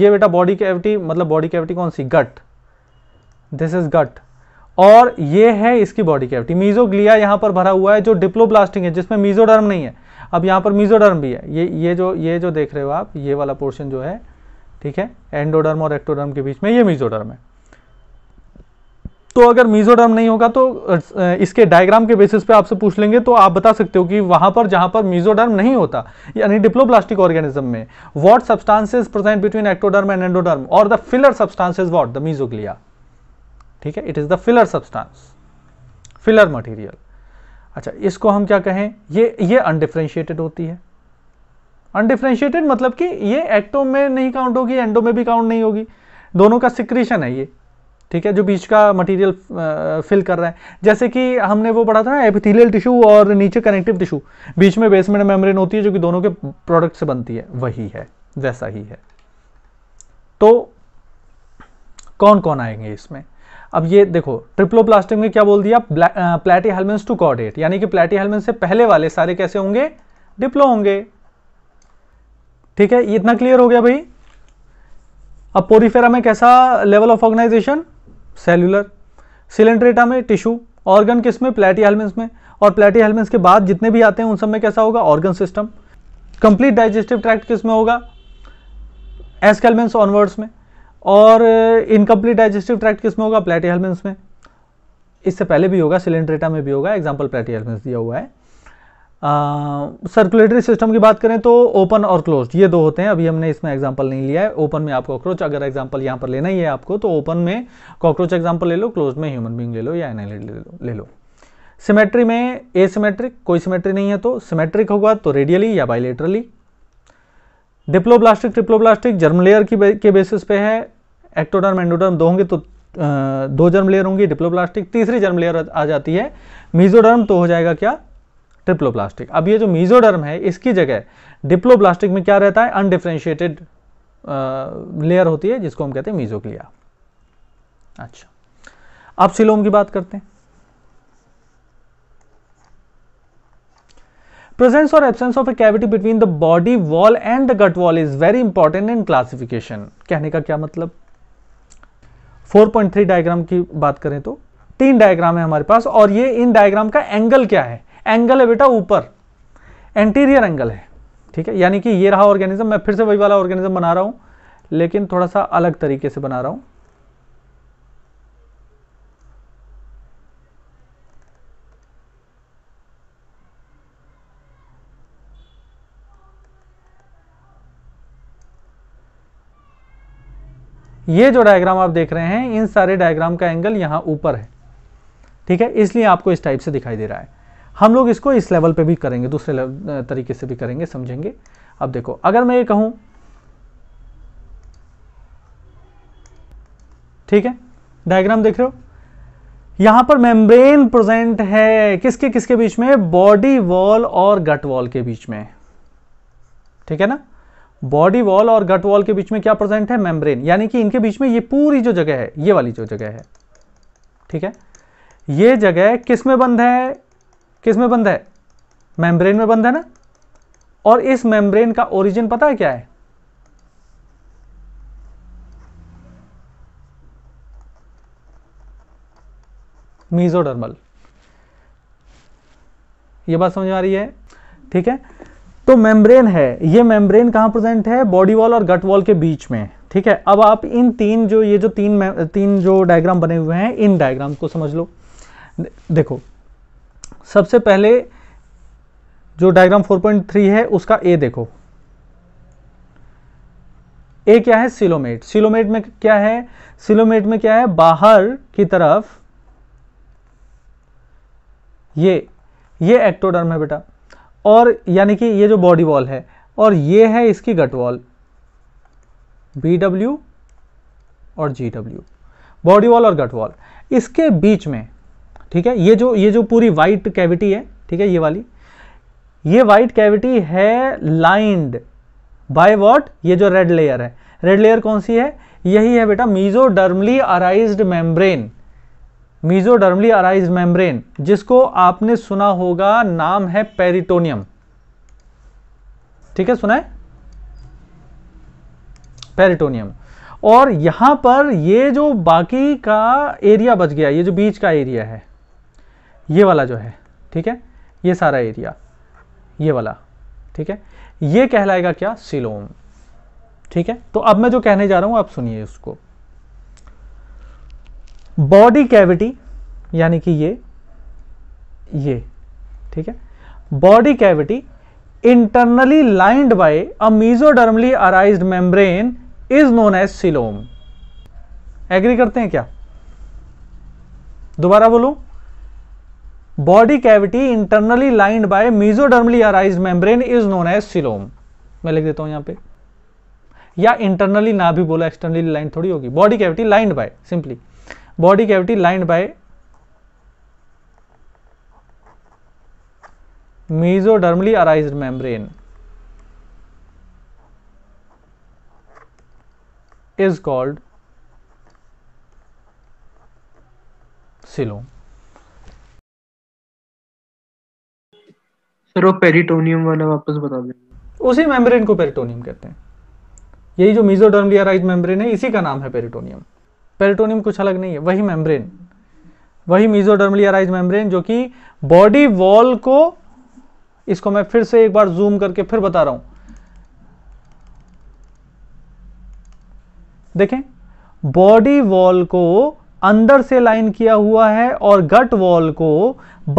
A: ये बेटा बॉडी कैविटी मतलब बॉडी कैविटी कौन सी गट दिस इज गट और ये है इसकी बॉडी कैविटी मीजोग्लिया यहां पर भरा हुआ है जो डिप्लोब्लास्टिंग है जिसमें मीजोडर्म नहीं है अब यहां पर मीजोडर्म भी है ये ये जो ये जो देख रहे हो आप ये वाला पोर्शन जो है ठीक है एंडोडर्म और एक्टोडर्म के बीच में ये मीजोडर्म है तो अगर मीजोडर्म नहीं होगा तो इसके डायग्राम के बेसिस पे आपसे पूछ लेंगे तो आप बता सकते हो कि वहां पर जहां पर मीजोडर्म नहीं होता यानी डिप्लोप्लास्टिक ऑर्गेनिज्म में what substances present between ectoderm and endoderm और the filler substances what the mesoglea ठीक है it is the filler substance filler material अच्छा इसको हम क्या कहें ये ये अनडिफ्रेंशिएटेड होती है अनडिफ्रेंशिएटेड मतलब कि ये एक्टो में नहीं काउंट होगी एंडो में भी काउंट नहीं होगी दोनों का सिक्रीशन है ये ठीक है जो बीच का मटेरियल फिल कर रहा है जैसे कि हमने वो पढ़ा था ना एपिथेलियल टिश्यू और नीचे कनेक्टिव टिश्यू बीच में बेसमेंट मेम्ब्रेन होती है जो कि दोनों के प्रोडक्ट से बनती है वही है वैसा ही है तो कौन कौन आएंगे इसमें अब ये देखो ट्रिप्लोप्लास्टिक में क्या बोल दिया प्लेटी हेलमेंस टू कॉर्डेट यानी कि प्लेटी हेलमेंस से पहले वाले सारे कैसे होंगे डिप्लो होंगे ठीक है इतना क्लियर हो गया भाई अब पोरीफेरा में कैसा level of organisation cellular Coelenterata में टिश्यू ऑर्गन किस में प्लेटी हेलमेंट्स में और प्लेटी हेलमेंट्स के बाद जितने भी आते हैं उन सब में कैसा होगा organ system complete digestive tract किस में होगा एसकेलमेंस ऑनवर्ड्स में और इनकम्प्लीट डाइजेस्टिव ट्रैक्ट किस में होगा प्लेटी हेलमेंट्स में इससे पहले भी होगा सिलेंड्रेटा में भी होगा एग्जाम्पल प्लेटी हेलमेंट्स दिया हुआ है सर्कुलेटरी सिस्टम की बात करें तो ओपन और क्लोज ये दो होते हैं अभी हमने इसमें एग्जांपल नहीं लिया है ओपन में आप कॉकरोच अगर एग्जांपल यहाँ पर लेना ही है आपको तो ओपन में कॉकरोच एग्जांपल ले लो क्लोज में ह्यूमन बींग ले लो या एन ले लो सिमेट्री में ए सिमेट्रिक कोई सिमेट्री नहीं है तो सिमेट्रिक होगा तो रेडियली या bilaterally diploblastic triploblastic germ layer की के बेसिस पे है एक्टोडर्म एंडोडर्म दो होंगे तो दो जर्म लेयर होंगी डिप्लोब्लास्टिक तीसरी जर्म लेयर आ जाती है मीजोडर्म तो हो जाएगा क्या ट्रिप्लोप्लास्टिक अब ये जो मीजोडर्म है इसकी जगह डिप्लोप्लास्टिक में क्या रहता है अनडिफ्रेंशिएटेड लेयर होती है जिसको हम कहते हैं मीजोक्लिया अच्छा अब सिलोम की बात करते हैं प्रेजेंस और absence of a cavity between the body wall and the gut wall is very important in classification कहने का क्या मतलब 4.3 डायग्राम की बात करें तो तीन डायग्राम है हमारे पास और ये इन डायग्राम का एंगल क्या है एंगल है बेटा ऊपर एंटीरियर एंगल है ठीक है यानी कि ये रहा ऑर्गेनिज्म मैं फिर से वही वाला ऑर्गेनिज्म बना रहा हूं लेकिन थोड़ा सा अलग तरीके से बना रहा हूं ये जो डायग्राम आप देख रहे हैं इन सारे डायग्राम का एंगल यहां ऊपर है ठीक है इसलिए आपको इस टाइप से दिखाई दे रहा है हम लोग इसको इस लेवल पे भी करेंगे दूसरे तरीके से भी करेंगे समझेंगे अब देखो अगर मैं ये कहूं ठीक है डायग्राम देख रहे हो यहां पर मेम्ब्रेन प्रेजेंट है किसके किसके बीच में बॉडी वॉल और गट वॉल के बीच में ठीक है ना बॉडी वॉल और गट वॉल के बीच में क्या प्रेजेंट है मेम्ब्रेन यानी कि इनके बीच में ये पूरी जो जगह है ये वाली जो जगह है ठीक है ये जगह किस में बंद है किस में बंद है मेम्ब्रेन में बंद है ना और इस मेम्ब्रेन का ओरिजिन पता है क्या है मीजोडर्मल ये बात समझ आ रही है ठीक है तो मेम्ब्रेन है ये मेम्ब्रेन कहां प्रेजेंट है बॉडी वॉल और गट वॉल के बीच में ठीक है अब आप इन तीन जो ये जो तीन तीन जो डायग्राम बने हुए हैं इन डायग्राम को समझ लो देखो सबसे पहले जो डायग्राम 4.3 है उसका ए देखो ए क्या है सिलोमेट सिलोमेट में क्या है सिलोमेट में क्या है बाहर की तरफ ये ये एक्टोडर्म है बेटा और यानी कि ये जो बॉडी वॉल है और ये है इसकी गट वॉल बी डब्ल्यू और जी डब्ल्यू बॉडी वॉल और गट वॉल इसके बीच में ठीक है ये जो ये जो पूरी वाइट कैविटी है ठीक है ये वाली ये वाइट कैविटी है लाइंड बाय वॉट ये जो रेड लेयर है रेड लेयर कौन सी है यही है बेटा mesodermally arise membrane mesodermally arise membrane जिसको आपने सुना होगा नाम है पेरिटोनियम ठीक है सुना है पेरिटोनियम और यहां पर ये जो बाकी का एरिया बच गया ये जो बीच का एरिया है ये वाला जो है ठीक है ये सारा एरिया ये वाला ठीक है ये कहलाएगा क्या सिलोम ठीक है तो अब मैं जो कहने जा रहा हूं आप सुनिए उसको बॉडी कैविटी यानी कि ये ये ठीक है body cavity internally lined by a mesodermally arised membrane is known as coelom agree करते हैं क्या दोबारा बोलो body cavity internally lined by mesodermally arise membrane is known as coelom मैं लिख देता हूं यहां पे या इंटरनली ना भी बोला एक्सटर्नली लाइन थोड़ी होगी body cavity lined by simply body cavity lined by mesodermally arise membrane is called coelom फिर वो पेरिटोनियम वाला वापस बता दें उसी मेम्ब्रेन को पेरिटोनियम कहते हैं यही जो मीजोडर्म या लियाराइज मेम्ब्रेन है इसी का नाम है पेरिटोनियम पेरिटोनियम कुछ अलग नहीं है वही मेम्ब्रेन वही मीजोडर्म लियाराइज मेम्ब्रेन जो कि बॉडी वॉल को इसको मैं फिर से एक बार जूम करके फिर बता रहा हूं देखें बॉडी वॉल को अंदर से लाइन किया हुआ है और गट वॉल को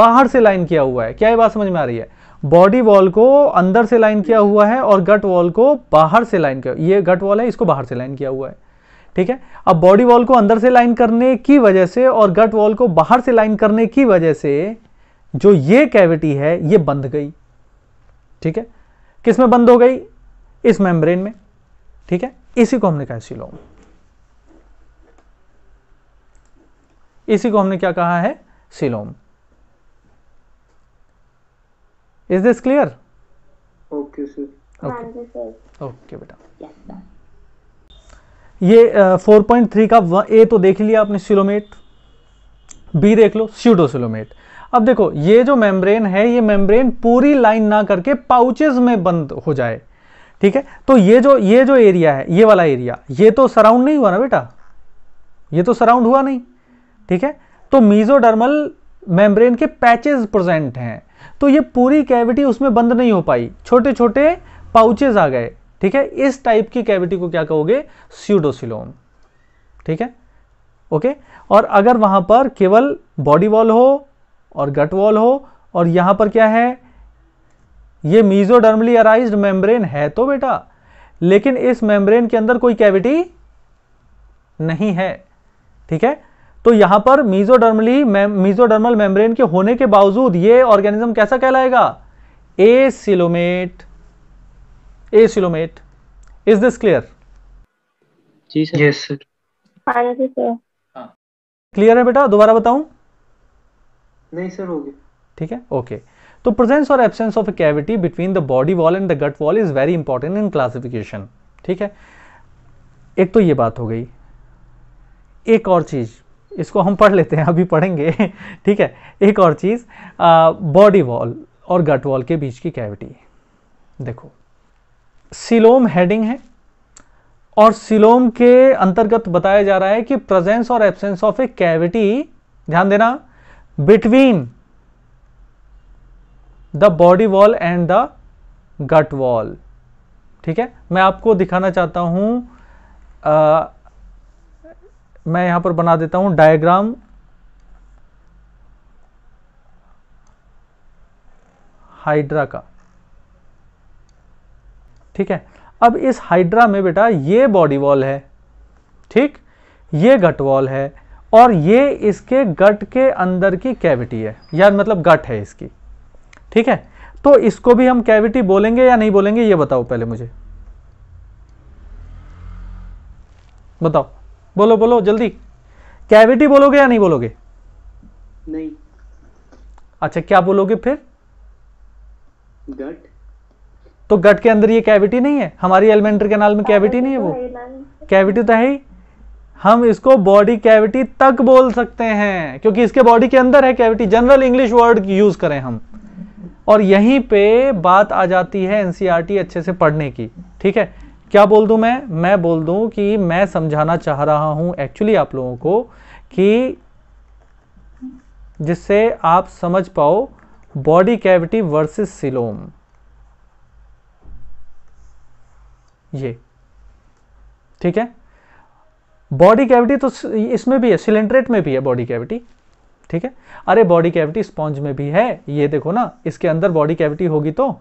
A: बाहर से लाइन किया हुआ है क्या ये बात समझ में आ रही है बॉडी वॉल को अंदर से लाइन किया हुआ है और गट वॉल को बाहर से लाइन किया ये गट वॉल है इसको बाहर से लाइन किया हुआ है ठीक है अब बॉडी वॉल को अंदर से लाइन करने की वजह से और गट वॉल को बाहर से लाइन करने की वजह से जो ये कैविटी है ये बंद गई ठीक है किस में बंद हो गई इस मेम्ब्रेन में ठीक है इसी को हमने कहा सिलोम इसी को हमने क्या कहा है coelom is this clear okay sir okay बेटा ये फोर पॉइंट थ्री का ए तो देख लिया आपने सिलोमेट बी देख लो स्यूडोसिलोमेट अब देखो ये जो मेम्ब्रेन है ये मेम्ब्रेन पूरी लाइन ना करके पाउचेस में बंद हो जाए ठीक है तो ये जो ये जो एरिया है ये वाला एरिया ये तो सराउंड नहीं हुआ ना बेटा ये तो सराउंड हुआ नहीं ठीक है तो मीजोडर्मल मेम्ब्रेन के पैचेस प्रेजेंट हैं तो ये पूरी कैविटी उसमें बंद नहीं हो पाई छोटे छोटे पाउचेज आ गए ठीक है इस टाइप की कैविटी को क्या कहोगे स्यूडोसिलोम ठीक है ओके और अगर वहां पर केवल बॉडी वॉल हो और गट वॉल हो और यहां पर क्या है ये मीजोडर्मली अराइज मेम्ब्रेन है तो बेटा लेकिन इस मेम्ब्रेन के अंदर कोई कैविटी नहीं है ठीक है तो यहां पर मीजोडर्मली मीजोडर्मल मेम्ब्रेन के होने के बावजूद ये ऑर्गेनिज्म कैसा कहलाएगा acoelomate acoelomate is this clear clear है बेटा दोबारा बताऊं नहीं सर हो गया ठीक है ओके तो प्रेजेंस और absence of a cavity between the body wall and the gut wall is very important in classification ठीक है एक तो ये बात हो गई एक और चीज़ इसको हम पढ़ लेते हैं अभी पढ़ेंगे ठीक है एक और चीज़ बॉडी वॉल और गट वॉल के बीच की कैविटी देखो सिलोम हेडिंग है और सिलोम के अंतर्गत बताया जा रहा है कि प्रेजेंस और एब्सेंस ऑफ ए कैविटी ध्यान देना between the body wall and the gut wall ठीक है मैं आपको दिखाना चाहता हूं मैं यहां पर बना देता हूं डायग्राम हाइड्रा का ठीक है अब इस हाइड्रा में बेटा ये बॉडी वॉल है ठीक ये गट वॉल है और ये इसके गट के अंदर की कैविटी है यार मतलब गट है इसकी ठीक है तो इसको भी हम कैविटी बोलेंगे या नहीं बोलेंगे ये बताओ पहले मुझे बताओ बोलो बोलो जल्दी कैविटी बोलोगे या नहीं बोलोगे नहीं अच्छा क्या बोलोगे फिर गट तो गट के अंदर ये कैविटी नहीं है हमारी एलिमेंट्री कैनाल में कैविटी नहीं है वो कैविटी तो है ही तो हम इसको बॉडी कैविटी तक बोल सकते हैं क्योंकि इसके बॉडी के अंदर है cavity general English word use करें हम और यहीं पे बात आ जाती है एनसीआरटी e अच्छे से पढ़ने की ठीक है क्या बोल दूं मैं मैं बोल दूं कि मैं समझाना चाह रहा हूं एक्चुअली आप लोगों को कि जिससे आप समझ पाओ बॉडी कैविटी वर्सेस सिलोम ये ठीक है बॉडी कैविटी तो इसमें भी है सिलेंड्रेट में भी है बॉडी कैविटी ठीक है अरे बॉडी कैविटी स्पॉन्ज में भी है ये देखो ना इसके अंदर बॉडी कैविटी होगी तो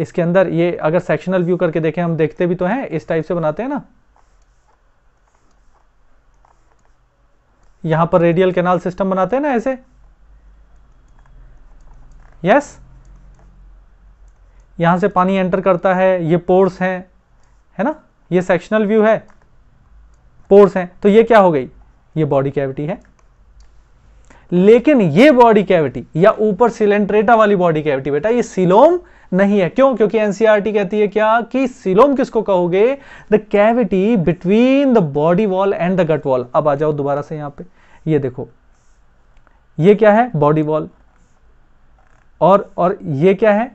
A: इसके अंदर ये अगर सेक्शनल व्यू करके देखें हम देखते भी तो हैं इस टाइप से बनाते हैं ना यहां पर रेडियल कैनाल सिस्टम बनाते हैं ना ऐसे यस यहां से पानी एंटर करता है ये पोर्स हैं है ना ये सेक्शनल व्यू है पोर्स हैं तो ये क्या हो गई ये बॉडी कैविटी है लेकिन ये बॉडी कैविटी या ऊपर सिलेंट्रेटा वाली बॉडी कैविटी बेटा ये सिलोम नहीं है क्यों क्योंकि एनसीआर e कहती है क्या कि सिलोम किसको कहोगे the cavity between the body wall and the gut wall अब आ जाओ दोबारा से यहां पे ये देखो ये क्या है बॉडी वॉल और और ये क्या है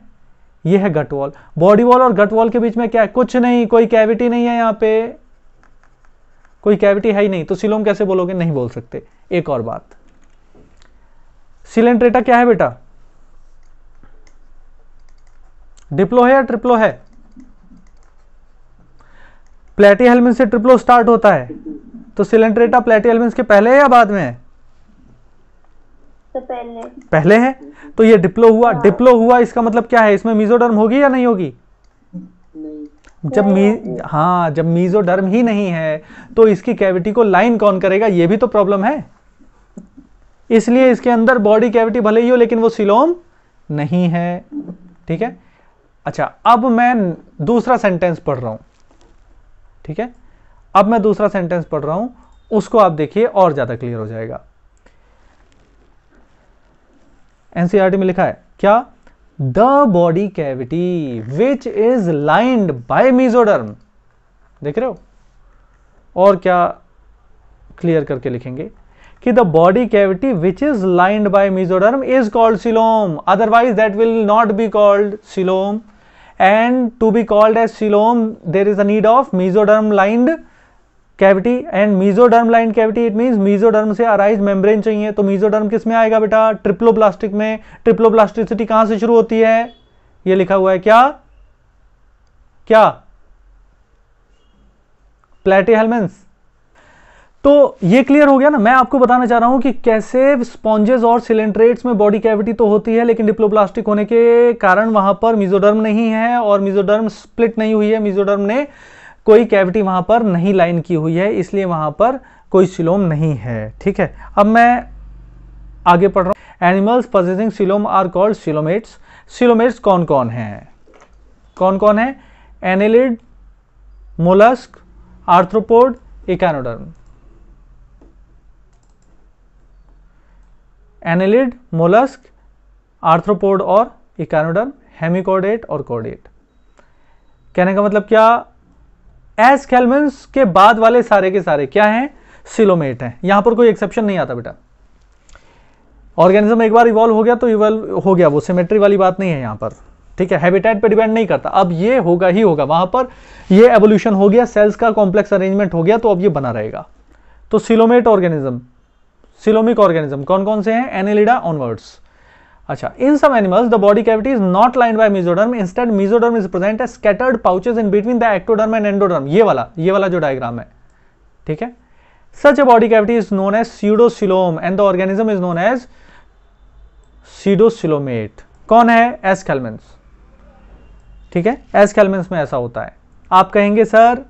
A: ये है गट वॉल बॉडी वॉल और गट वॉल के बीच में क्या है कुछ नहीं कोई कैविटी नहीं है यहां पे कोई कैविटी है ही नहीं तो सिलोम कैसे बोलोगे नहीं बोल सकते एक और बात सिलेंट्रेटा क्या है बेटा डिप्लो है या ट्रिप्लो है प्लेटी हेलमेंट से ट्रिप्लो स्टार्ट होता है तो सिलेंड्रेटा प्लेटी हेलमेंट के पहले है या बाद में है तो पहले पहले है तो ये डिप्लो हुआ डिप्लो हाँ। हुआ इसका मतलब क्या है इसमें मीजोडर्म होगी या नहीं होगी जब मी हाँ जब मीजोडर्म ही नहीं है तो इसकी कैविटी को लाइन कौन करेगा ये भी तो प्रॉब्लम है इसलिए इसके अंदर बॉडी कैविटी भले ही हो लेकिन वो सिलोम नहीं है ठीक है अच्छा अब मैं दूसरा सेंटेंस पढ़ रहा हूं ठीक है अब मैं दूसरा सेंटेंस पढ़ रहा हूं उसको आप देखिए और ज्यादा क्लियर हो जाएगा एनसीआर e में लिखा है क्या the body cavity which is lined by mesoderm देख रहे हो और क्या क्लियर करके लिखेंगे कि the body cavity which is lined by mesoderm is called coelom otherwise that will not be called coelom and to be called as coelom there is a need of mesoderm lined cavity and mesoderm lined cavity it means mesoderm से अराइज मेम्ब्रेन चाहिए तो मीजोडर्म किस में आएगा बेटा ट्रिप्लोप्लास्टिक में ट्रिप्लोप्लास्टिसिटी कहां से शुरू होती है ये लिखा हुआ है क्या क्या प्लेटी हेलमेंस तो ये क्लियर हो गया ना मैं आपको बताना चाह रहा हूं कि कैसे स्पॉन्जेस और सिलेंट्रेट्स में बॉडी कैविटी तो होती है लेकिन डिप्लोप्लास्टिक होने के कारण वहां पर मिजोडर्म नहीं है और मिजोडर्म स्प्लिट नहीं हुई है मिजोडर्म ने कोई कैविटी वहां पर नहीं लाइन की हुई है इसलिए वहां पर कोई सिलोम नहीं है ठीक है अब मैं आगे पढ़ रहा हूँ animals possessing coelom are called coelomates coelomates कौन कौन है कौन कौन है annelid mollusc arthropod echinoderm annelid mollusc arthropod और इकानोडर्म हेमिकोडेट और कोडेट कहने का मतलब क्या एस कैलमेंस के बाद वाले सारे के सारे क्या हैं सिलोमेट हैं यहां पर कोई एक्सेप्शन नहीं आता बेटा ऑर्गेनिज्म एक बार इवॉल्व हो गया तो इवॉल्व हो गया वो सिमेट्री वाली बात नहीं है यहां पर ठीक है हैबिटेट पे डिपेंड नहीं करता अब ये होगा ही होगा वहां पर ये एवोल्यूशन हो गया सेल्स का कॉम्प्लेक्स अरेंजमेंट हो गया तो अब ये बना रहेगा तो सिलोमेट ऑर्गेनिज्म सिलोमिक ऑर्गेनिज्म कौन कौन से हैं एनेलिडा ऑनवर्ड्स अच्छा in some animals the body cavity is not line by mesoderm instead mesoderm is present as scattered pouches in between the ectoderm and endoderm ये वाला ये वाला जो डायग्राम है ठीक है such a body cavity is known as pseudocoelom and the organism is known as pseudocoelomate कौन है एस्केलमेंस ठीक है एस्केलमेंस में ऐसा होता है आप कहेंगे सर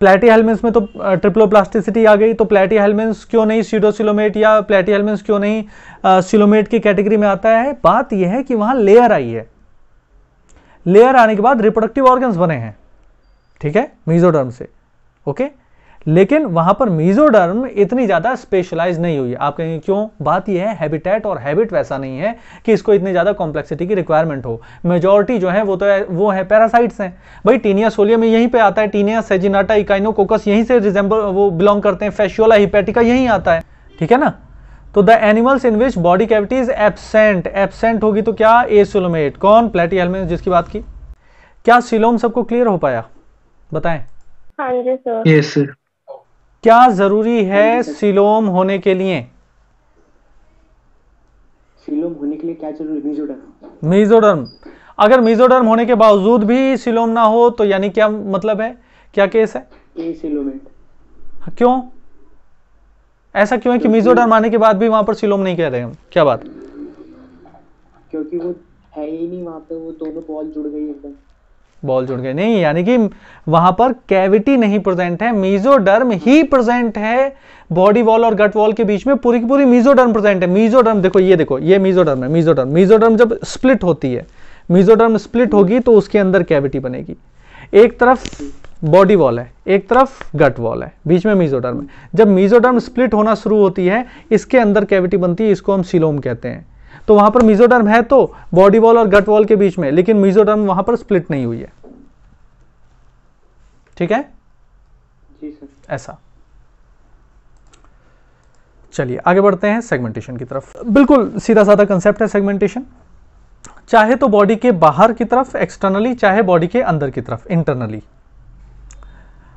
A: प्लेटी हेलमेंस में तो ट्रिपलोप्लास्टिसिटी आ गई तो प्लेटी हेलमेंस क्यों नहीं सीडोसिलोमेट या प्लेटी हेलमेंस क्यों नहीं सिलोमेट की कैटेगरी में आता है बात यह है कि वहां लेयर आई है लेयर आने के बाद रिप्रोडक्टिव ऑर्गन्स बने हैं ठीक है मीजोडर्म से ओके लेकिन वहां पर मीजोडर्म इतनी ज्यादा स्पेशलाइज नहीं हुई आप कहेंगे क्यों बात यह है हैबिटेट और हैबिट वैसा नहीं है कि इसको इतनी ज्यादा कॉम्प्लेक्सिटी की रिक्वायरमेंट हो मेजोरिटी जो है वो तो है, वो है पैरासाइट्स हैं भाई टीनिया सोलियम यहीं पे आता है टीनिया सेजिनाटा इकाइनोकोकस यहीं से रिजेंबल वो बिलोंग करते हैं फेशियोला हिपेटिका यहीं आता है ठीक है ना तो the animals in which body cavity is absent absent होगी तो क्या एसोलोमेट कौन प्लेटी हेलमेट जिसकी बात की क्या सिलोम सबको क्लियर हो पाया बताएं हाँ जी सर यस सर क्या जरूरी है हाँ सिलोम होने के लिए सिलोम होने के लिए क्या जरूरी मीजोडर्म मीजोडर्म अगर मीजोडर्म होने के बावजूद भी सिलोम ना हो तो यानी क्या मतलब है क्या केस है क्यों ऐसा क्यों है कि मीजोडर्म आने के बाद भी वहां पर सिलोम नहीं कह रहे हम क्या बात क्योंकि वो है ही नहीं वहां पे वो दोनों बॉल जुड़ गई एकदम बॉल जुड़ गए नहीं यानी कि वहां पर कैविटी नहीं प्रेजेंट है मीजोडर्म ही प्रेजेंट है बॉडी वॉल और गट वॉल के बीच में पूरी की पूरी मीजोडर्म प्रेजेंट है मीजोडर्म देखो ये देखो ये मीजोडर्म है मीजोडर्म मीजोडर्म जब स्प्लिट होती है मीजोडर्म स्प्लिट होगी तो उसके अंदर कैविटी बनेगी एक तरफ बॉडी वॉल है एक तरफ गट वॉल है बीच में मीजोडर्म है जब मीजोडर्म स्प्लिट होना शुरू होती है इसके अंदर कैविटी बनती है इसको हम सिलोम कहते हैं तो वहां पर मिजोडर्म है तो बॉडी वॉल और गट वॉल के बीच में लेकिन मिजोडर्म वहां पर स्प्लिट नहीं हुई है ठीक है जी ऐसा चलिए आगे बढ़ते हैं सेगमेंटेशन की तरफ बिल्कुल सीधा साधा कंसेप्ट है सेगमेंटेशन चाहे तो बॉडी के बाहर की तरफ एक्सटर्नली चाहे बॉडी के अंदर की तरफ इंटरनली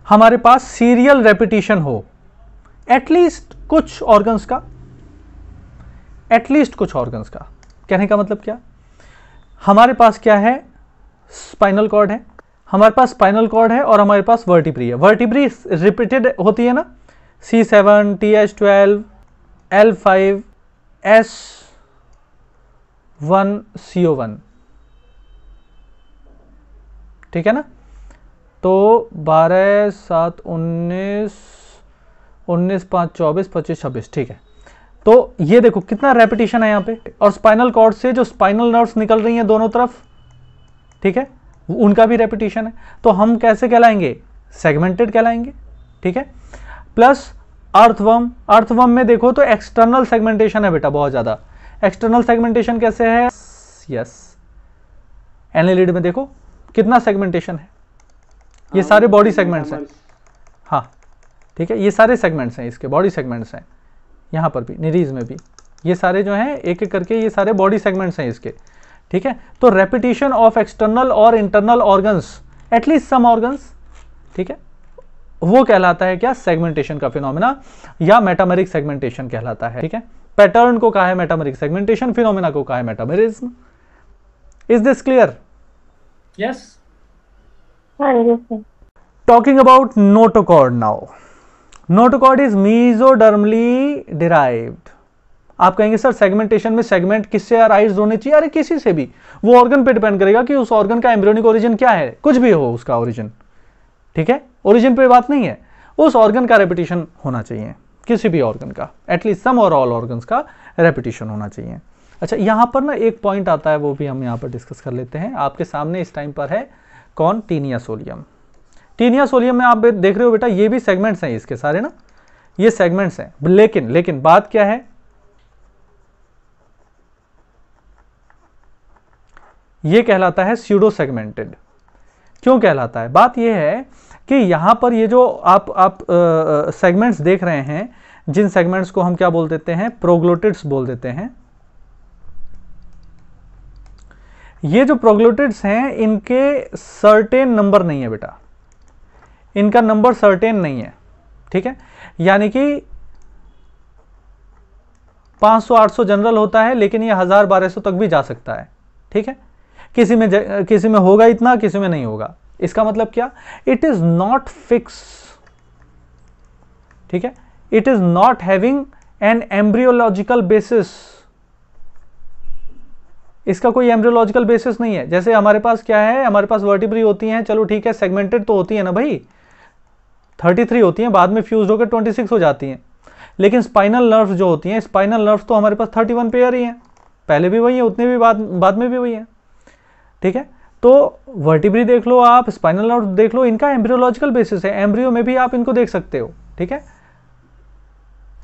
A: हमारे पास सीरियल रेपिटेशन हो एटलीस्ट कुछ ऑर्गन्स का एटलीस्ट कुछ ऑर्गन्स का कहने का मतलब क्या हमारे पास क्या है स्पाइनल कॉर्ड है हमारे पास स्पाइनल कॉर्ड है और हमारे पास वर्टिब्री है वर्टिब्री रिपीटेड होती है ना C seven T S1, twelve L five S one one ठीक है ना तो बारह सात उन्नीस उन्नीस पांच चौबीस पच्चीस छब्बीस ठीक है तो ये देखो कितना रेपिटेशन है यहाँ पे और स्पाइनल कॉर्ड से जो स्पाइनल नर्व्स निकल रही हैं दोनों तरफ ठीक है उनका भी रेपिटेशन है तो हम कैसे कहलाएंगे सेगमेंटेड कहलाएंगे ठीक है प्लस अर्थवम अर्थवम में देखो तो एक्सटर्नल सेगमेंटेशन है बेटा बहुत ज़्यादा एक्सटर्नल सेगमेंटेशन कैसे है यस एनालिड में देखो कितना सेगमेंटेशन है ये हाँ, सारे बॉडी सेगमेंट्स हैं हाँ ठीक है ये सारे सेगमेंट्स हैं इसके बॉडी सेगमेंट्स हैं यहाँ पर भी निरीज में भी ये सारे जो हैं एक एक करके ये सारे बॉडी सेगमेंट्स हैं इसके ठीक है तो रेपिटेशन ऑफ एक्सटर्नल और internal organs at least some organs ठीक है वो कहलाता है क्या सेगमेंटेशन का फिनोमिना या मेटामरिक सेगमेंटेशन कहलाता है ठीक है पैटर्न को कहा है मेटामरिक सेगमेंटेशन फिनोमिना को कहा है metamerism is this clear yes talking about notochord now notochord is mesodermally derived आप कहेंगे सर सेगमेंटेशन में सेगमेंट किससे अराइज होने चाहिए अरे किसी से भी वो ऑर्गन पे डिपेंड करेगा कि उस ऑर्गन का एम्ब्रियोनिक ओरिजिन क्या है कुछ भी हो उसका ओरिजिन ठीक है ओरिजिन पे बात नहीं है उस ऑर्गन का रेपिटेशन होना चाहिए किसी भी ऑर्गन का एटलीस्ट सम और ऑल ऑर्गन का रेपिटेशन होना चाहिए अच्छा यहां पर ना एक पॉइंट आता है वो भी हम यहां पर डिस्कस कर लेते हैं आपके सामने इस टाइम पर है टीनिया सोलियम टीनिया सोलियम में आप देख रहे हो बेटा ये भी सेगमेंट्स हैं इसके सारे ना ये सेगमेंट्स हैं लेकिन लेकिन बात क्या है ये कहलाता है सीडो सेगमेंटेड क्यों कहलाता है बात यह है कि यहां पर ये जो आप आप सेगमेंट्स देख रहे हैं जिन सेगमेंट्स को हम क्या बोल देते हैं प्रोग्लोटिड्स बोल देते हैं ये जो प्रोग्लोटिड्स हैं इनके सर्टेन नंबर नहीं है बेटा इनका नंबर सर्टेन नहीं है ठीक है यानी कि 500-800 जनरल होता है लेकिन ये हज़ार बारह सौ तक भी जा सकता है ठीक है किसी में किसी में होगा इतना किसी में नहीं होगा इसका मतलब क्या इट इज़ नॉट फिक्स ठीक है it is not having an embryological basis इसका कोई एम्ब्रियोलॉजिकल बेसिस नहीं है जैसे हमारे पास क्या है हमारे पास वर्टिब्री होती हैं चलो ठीक है सेगमेंटेड तो होती है ना भाई 33 होती हैं बाद में फ्यूज होकर 26 हो जाती हैं लेकिन स्पाइनल नर्व्स जो होती हैं स्पाइनल नर्व्स तो हमारे पास 31 पेयर ही हैं पहले भी वही हैं उतने भी बाद बाद में भी वही हैं ठीक है तो वर्टिब्री देख लो आप स्पाइनल नर्व देख लो इनका एम्ब्रियोलॉजिकल बेसिस है एम्ब्रियो में भी आप इनको देख सकते हो ठीक है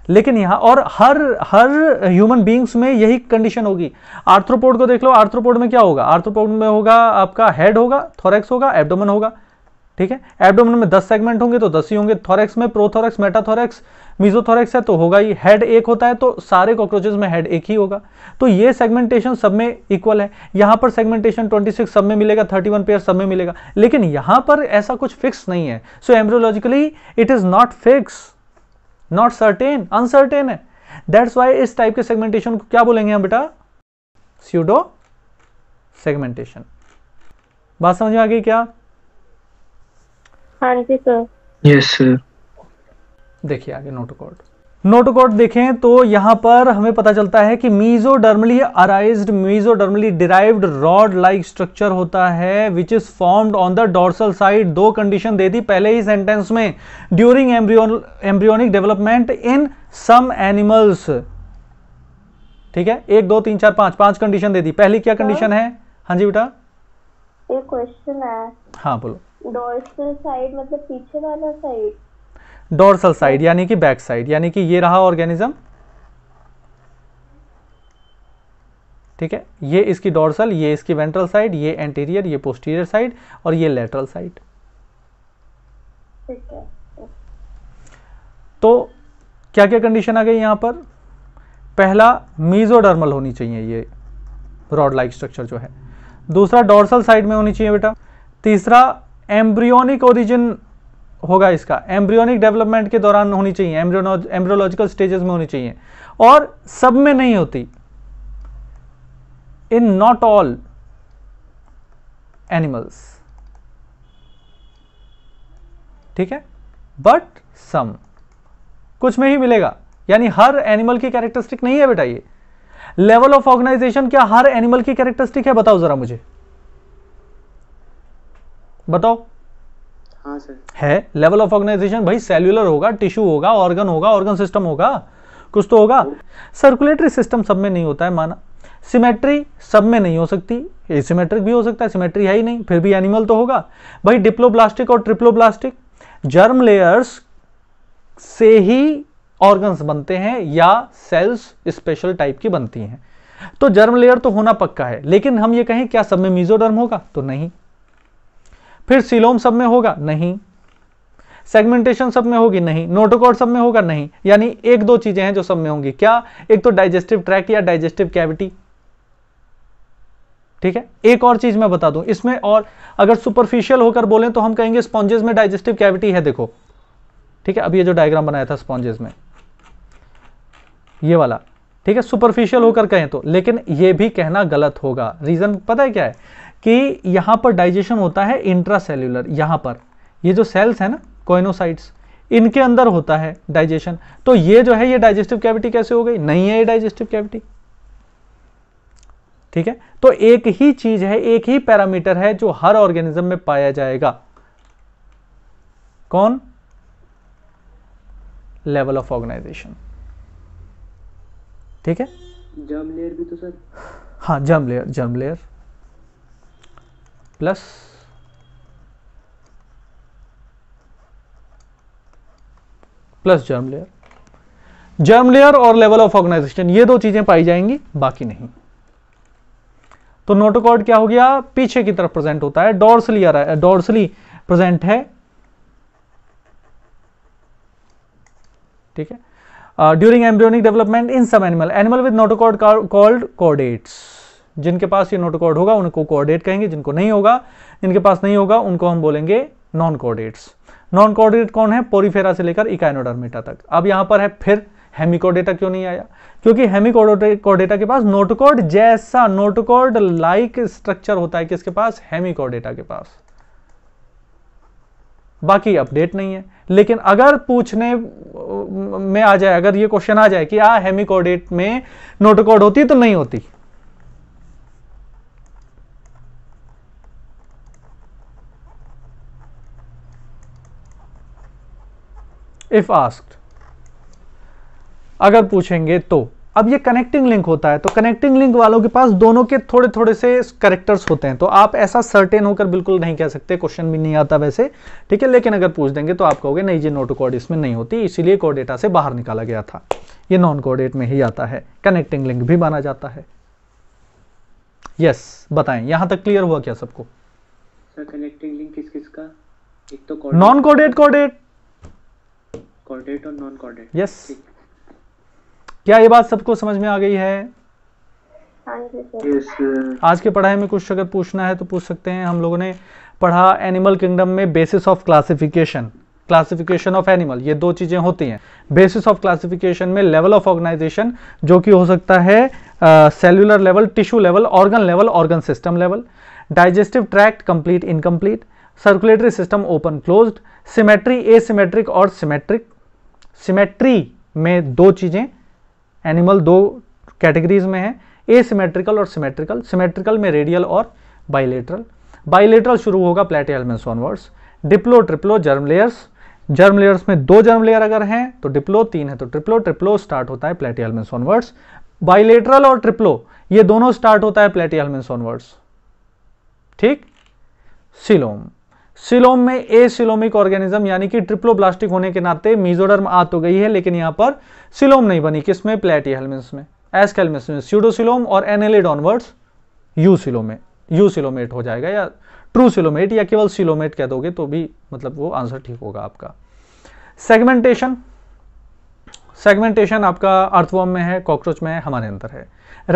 A: लेकिन यहाँ और हर हर ह्यूमन बींग्स में यही कंडीशन होगी आर्थ्रोपोड को देख लो आर्थ्रोपोड में क्या होगा आर्थ्रोपोड में होगा आपका हेड होगा थोरेक्स होगा एब्डोमन होगा ठीक है एब्डोमेन में 10 सेगमेंट होंगे तो 10 ही होंगे थॉरेक्स में प्रोथोरेक्स मेटाथोरेक्स मिजोथोरेक्स है तो होगा ही हेड एक होता है तो सारे कॉकरोचेज में हेड एक ही होगा तो ये सेगमेंटेशन सब में इक्वल है यहां पर सेगमेंटेशन 26 सब में मिलेगा 31 पेयर सब में मिलेगा लेकिन यहां पर ऐसा कुछ फिक्स नहीं है so embryologically it is not fix not certain uncertain है दैट्स वाई इस टाइप के सेगमेंटेशन को क्या बोलेंगे हम बेटा स्यूडो सेगमेंटेशन बात समझ में आ गई क्या हाँ जी सर यस सर देखिए आगे नोटोकॉर्ड नोटोकॉर्ड देखें तो यहाँ पर हमें पता चलता है कि mesodermally arised mesodermally derived rod like structure होता है which is formed on the dorsal side दो कंडीशन दे दी पहले ही सेंटेंस में during embryon embryonic development in some animals ठीक है एक दो तीन चार पांच पांच कंडीशन दे दी पहली क्या कंडीशन हाँ। है हाँ जी बेटा एक क्वेश्चन है हाँ बोलो डोर्सल साइड मतलब पीछे वाला साइड डोर्सल साइड यानी कि बैक साइड यानी कि ये रहा ऑर्गेनिज्म ठीक है ये इसकी डोर्सल ये इसकी वेंट्रल साइड ये एंटीरियर ये पोस्टीरियर साइड और ये लेटरल साइड तो क्या क्या कंडीशन आ गई यहां पर पहला मीजोडर्मल होनी चाहिए ये रॉड लाइक स्ट्रक्चर जो है दूसरा डोर्सल साइड में होनी चाहिए बेटा तीसरा एम्ब्रियोनिक ओरिजिन होगा इसका एम्ब्रियोनिक डेवलपमेंट के दौरान होनी चाहिए एम्ब्रियोलॉजिकल स्टेजेस में होनी चाहिए और सब में नहीं होती इन नॉट ऑल एनिमल्स ठीक है बट सम कुछ में ही मिलेगा यानी हर एनिमल की कैरेक्टरिस्टिक नहीं है बेटा ये लेवल ऑफ ऑर्गेनाइजेशन क्या हर एनिमल की कैरेक्टरिस्टिक है बताओ जरा मुझे बताओ हाँ सर है लेवल ऑफ ऑर्गेनाइजेशन भाई सेल्यूलर होगा टिश्यू होगा ऑर्गन होगा ऑर्गन सिस्टम होगा कुछ तो होगा सर्कुलेटरी सिस्टम सब में नहीं होता है माना सिमेट्री सब में नहीं हो सकती एसिमेट्रिक भी हो सकता है सिमेट्री है ही नहीं फिर भी एनिमल तो होगा भाई डिप्लोब्लास्टिक और ट्रिप्लोब्लास्टिक जर्म लेयर्स से ही ऑर्गन्स बनते हैं या सेल्स स्पेशल टाइप की बनती हैं तो जर्म लेयर तो होना पक्का है लेकिन हम ये कहें क्या सब में मीजोडर्म होगा तो नहीं फिर सिलोम सब में होगा नहीं सेगमेंटेशन सब में होगी नहीं नोटोकॉर्ड सब में होगा नहीं यानी एक दो चीजें हैं जो सब में होंगी क्या एक तो डाइजेस्टिव ट्रैक या डाइजेस्टिव कैविटी ठीक है एक और चीज मैं बता दूं इसमें और अगर सुपरफिशियल होकर बोलें तो हम कहेंगे स्पॉन्जेस में डाइजेस्टिव कैविटी है देखो ठीक है अब ये जो डायग्राम बनाया था स्पॉन्जेस में ये वाला ठीक है सुपरफिशियल होकर कहें तो लेकिन ये भी कहना गलत होगा रीजन पता है क्या है कि यहां पर डाइजेशन होता है इंट्रासेल्यूलर यहां पर ये जो सेल्स है ना कोइनोसाइट्स इनके अंदर होता है डाइजेशन तो ये जो है ये डाइजेस्टिव कैविटी कैसे हो गई नहीं है ये डाइजेस्टिव कैविटी ठीक है तो एक ही चीज है एक ही पैरामीटर है जो हर ऑर्गेनिज्म में पाया जाएगा कौन लेवल ऑफ ऑर्गेनाइजेशन ठीक है जर्म लेयर भी तो सर हाँ germ layer germ layer plus plus germ layer germ layer और लेवल ऑफ ऑर्गेनाइजेशन ये दो चीजें पाई जाएंगी बाकी नहीं तो नोटोकॉर्ड क्या हो गया पीछे की तरफ प्रेजेंट होता है डोर्सली डोर्सली प्रेजेंट है ठीक है during embryonic development in some animal animal with notochord called chordates जिनके पास ये नोट कोड होगा उनको कोऑर्डिनेट कहेंगे जिनको नहीं होगा जिनके पास नहीं होगा उनको हम बोलेंगे नॉन कोऑर्डिनेट्स नॉन कोऑर्डिनेट कौन है पोरीफेरा से लेकर इकाइनोडर्मेटा तक अब यहां पर है फिर हेमिकोडेटा क्यों नहीं आया क्योंकि हेमिकोडेटा के पास नोटकोड जैसा नोटकोड लाइक स्ट्रक्चर होता है किसके पास हेमिकोडेटा के पास बाकी अपडेट नहीं है लेकिन अगर पूछने में आ जाए अगर ये क्वेश्चन आ जाए कि आ हेमिकोडेट में नोटकोड होती तो नहीं होती इफ आस्क अगर पूछेंगे तो अब ये कनेक्टिंग लिंक होता है तो कनेक्टिंग लिंक वालों के पास दोनों के थोड़े थोड़े से करेक्टर्स होते हैं तो आप ऐसा सर्टेन होकर बिल्कुल नहीं कह सकते क्वेश्चन भी नहीं आता वैसे ठीक है लेकिन अगर पूछ देंगे तो आप कहोगे नहीं जी नोट कोड इसमें नहीं होती इसीलिए कोडेटा से बाहर निकाला गया था ये नॉन कोडेट में ही आता है कनेक्टिंग लिंक भी माना जाता है यस yes, बताएं यहां तक क्लियर हुआ क्या सबको सर कनेक्टिंग लिंक किस किस का एक तो नॉन कोडेट कोडेट कॉर्डेट और नॉन कॉर्डेट यस क्या ये बात सबको समझ में आ गई है हाँ yes, uh, आज के पढ़ाई में कुछ अगर पूछना है तो पूछ सकते हैं हम लोगों ने पढ़ा एनिमल किंगडम में basis of classification classification of animal ये दो चीज़ें होती हैं बेसिस ऑफ क्लासिफिकेशन में लेवल ऑफ ऑर्गेनाइजेशन जो कि हो सकता है cellular level tissue level organ level organ system level digestive tract complete incomplete circulatory system open closed symmetry asymmetric और सिमेट्रिक सिमेट्री में दो चीज़ें एनिमल दो कैटेगरीज में है ए सिमेट्रिकल और सिमेट्रिकल सिमेट्रिकल में रेडियल और बाइलेटरल बाइलेटरल शुरू होगा platyhelminthes onwards diplo triplo germ layers germ layers में दो जर्म लेयर अगर हैं तो डिप्लो तीन है तो ट्रिप्लो ट्रिप्लो स्टार्ट होता है प्लेटियलमेंस ऑनवर्ड्स बाइलेटरल और ट्रिप्लो ये दोनों स्टार्ट होता है प्लेटियलमेंस ऑनवर्ड्स ठीक सिलोम सिलोम में ए सिलोमिक ऑर्गेनिज्म यानी कि ट्रिप्लोब्लास्टिक होने के नाते मीजोडर्म आ तो गई है लेकिन यहां पर सिलोम नहीं बनी किसमें प्लेटी में एसकेलमिस में स्यूडोसिलोम और annelid onwards eucoelomate eucoelomate हो जाएगा या ट्रू सिलोमेट या केवल सिलोमेट कह दोगे तो भी मतलब वो आंसर ठीक होगा आपका सेगमेंटेशन सेगमेंटेशन आपका अर्थवॉर्म में है कॉकरोच में है हमारे अंदर है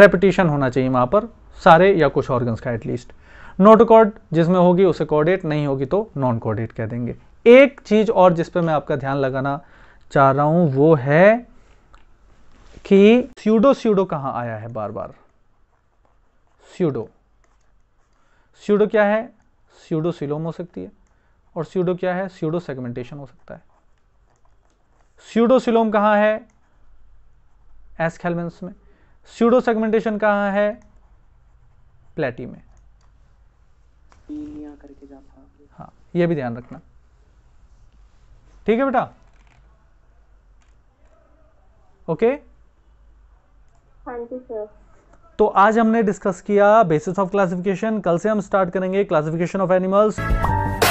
A: रेपिटेशन होना चाहिए वहां पर सारे या कुछ ऑर्गन्स का एटलीस्ट नोटोकॉर्ड जिसमें होगी उसे कॉर्डेट नहीं होगी तो नॉन कॉर्डेट कह देंगे एक चीज और जिस पर मैं आपका ध्यान लगाना चाह रहा हूं वो है कि स्यूडो स्यूडो कहां आया है बार बार स्यूडो स्यूडो क्या है स्यूडो सिलोम हो सकती है और स्यूडो क्या है स्यूडो सेगमेंटेशन हो सकता है स्यूडो सिलोम कहां है एसखेलमेंस में स्यूडो सेगमेंटेशन कहां है प्लेटी में करके जाता हाँ ये भी ध्यान रखना ठीक है बेटा ओके हाँ तो आज हमने डिस्कस किया बेसिस ऑफ क्लासिफिकेशन कल से हम स्टार्ट करेंगे क्लासिफिकेशन ऑफ एनिमल्स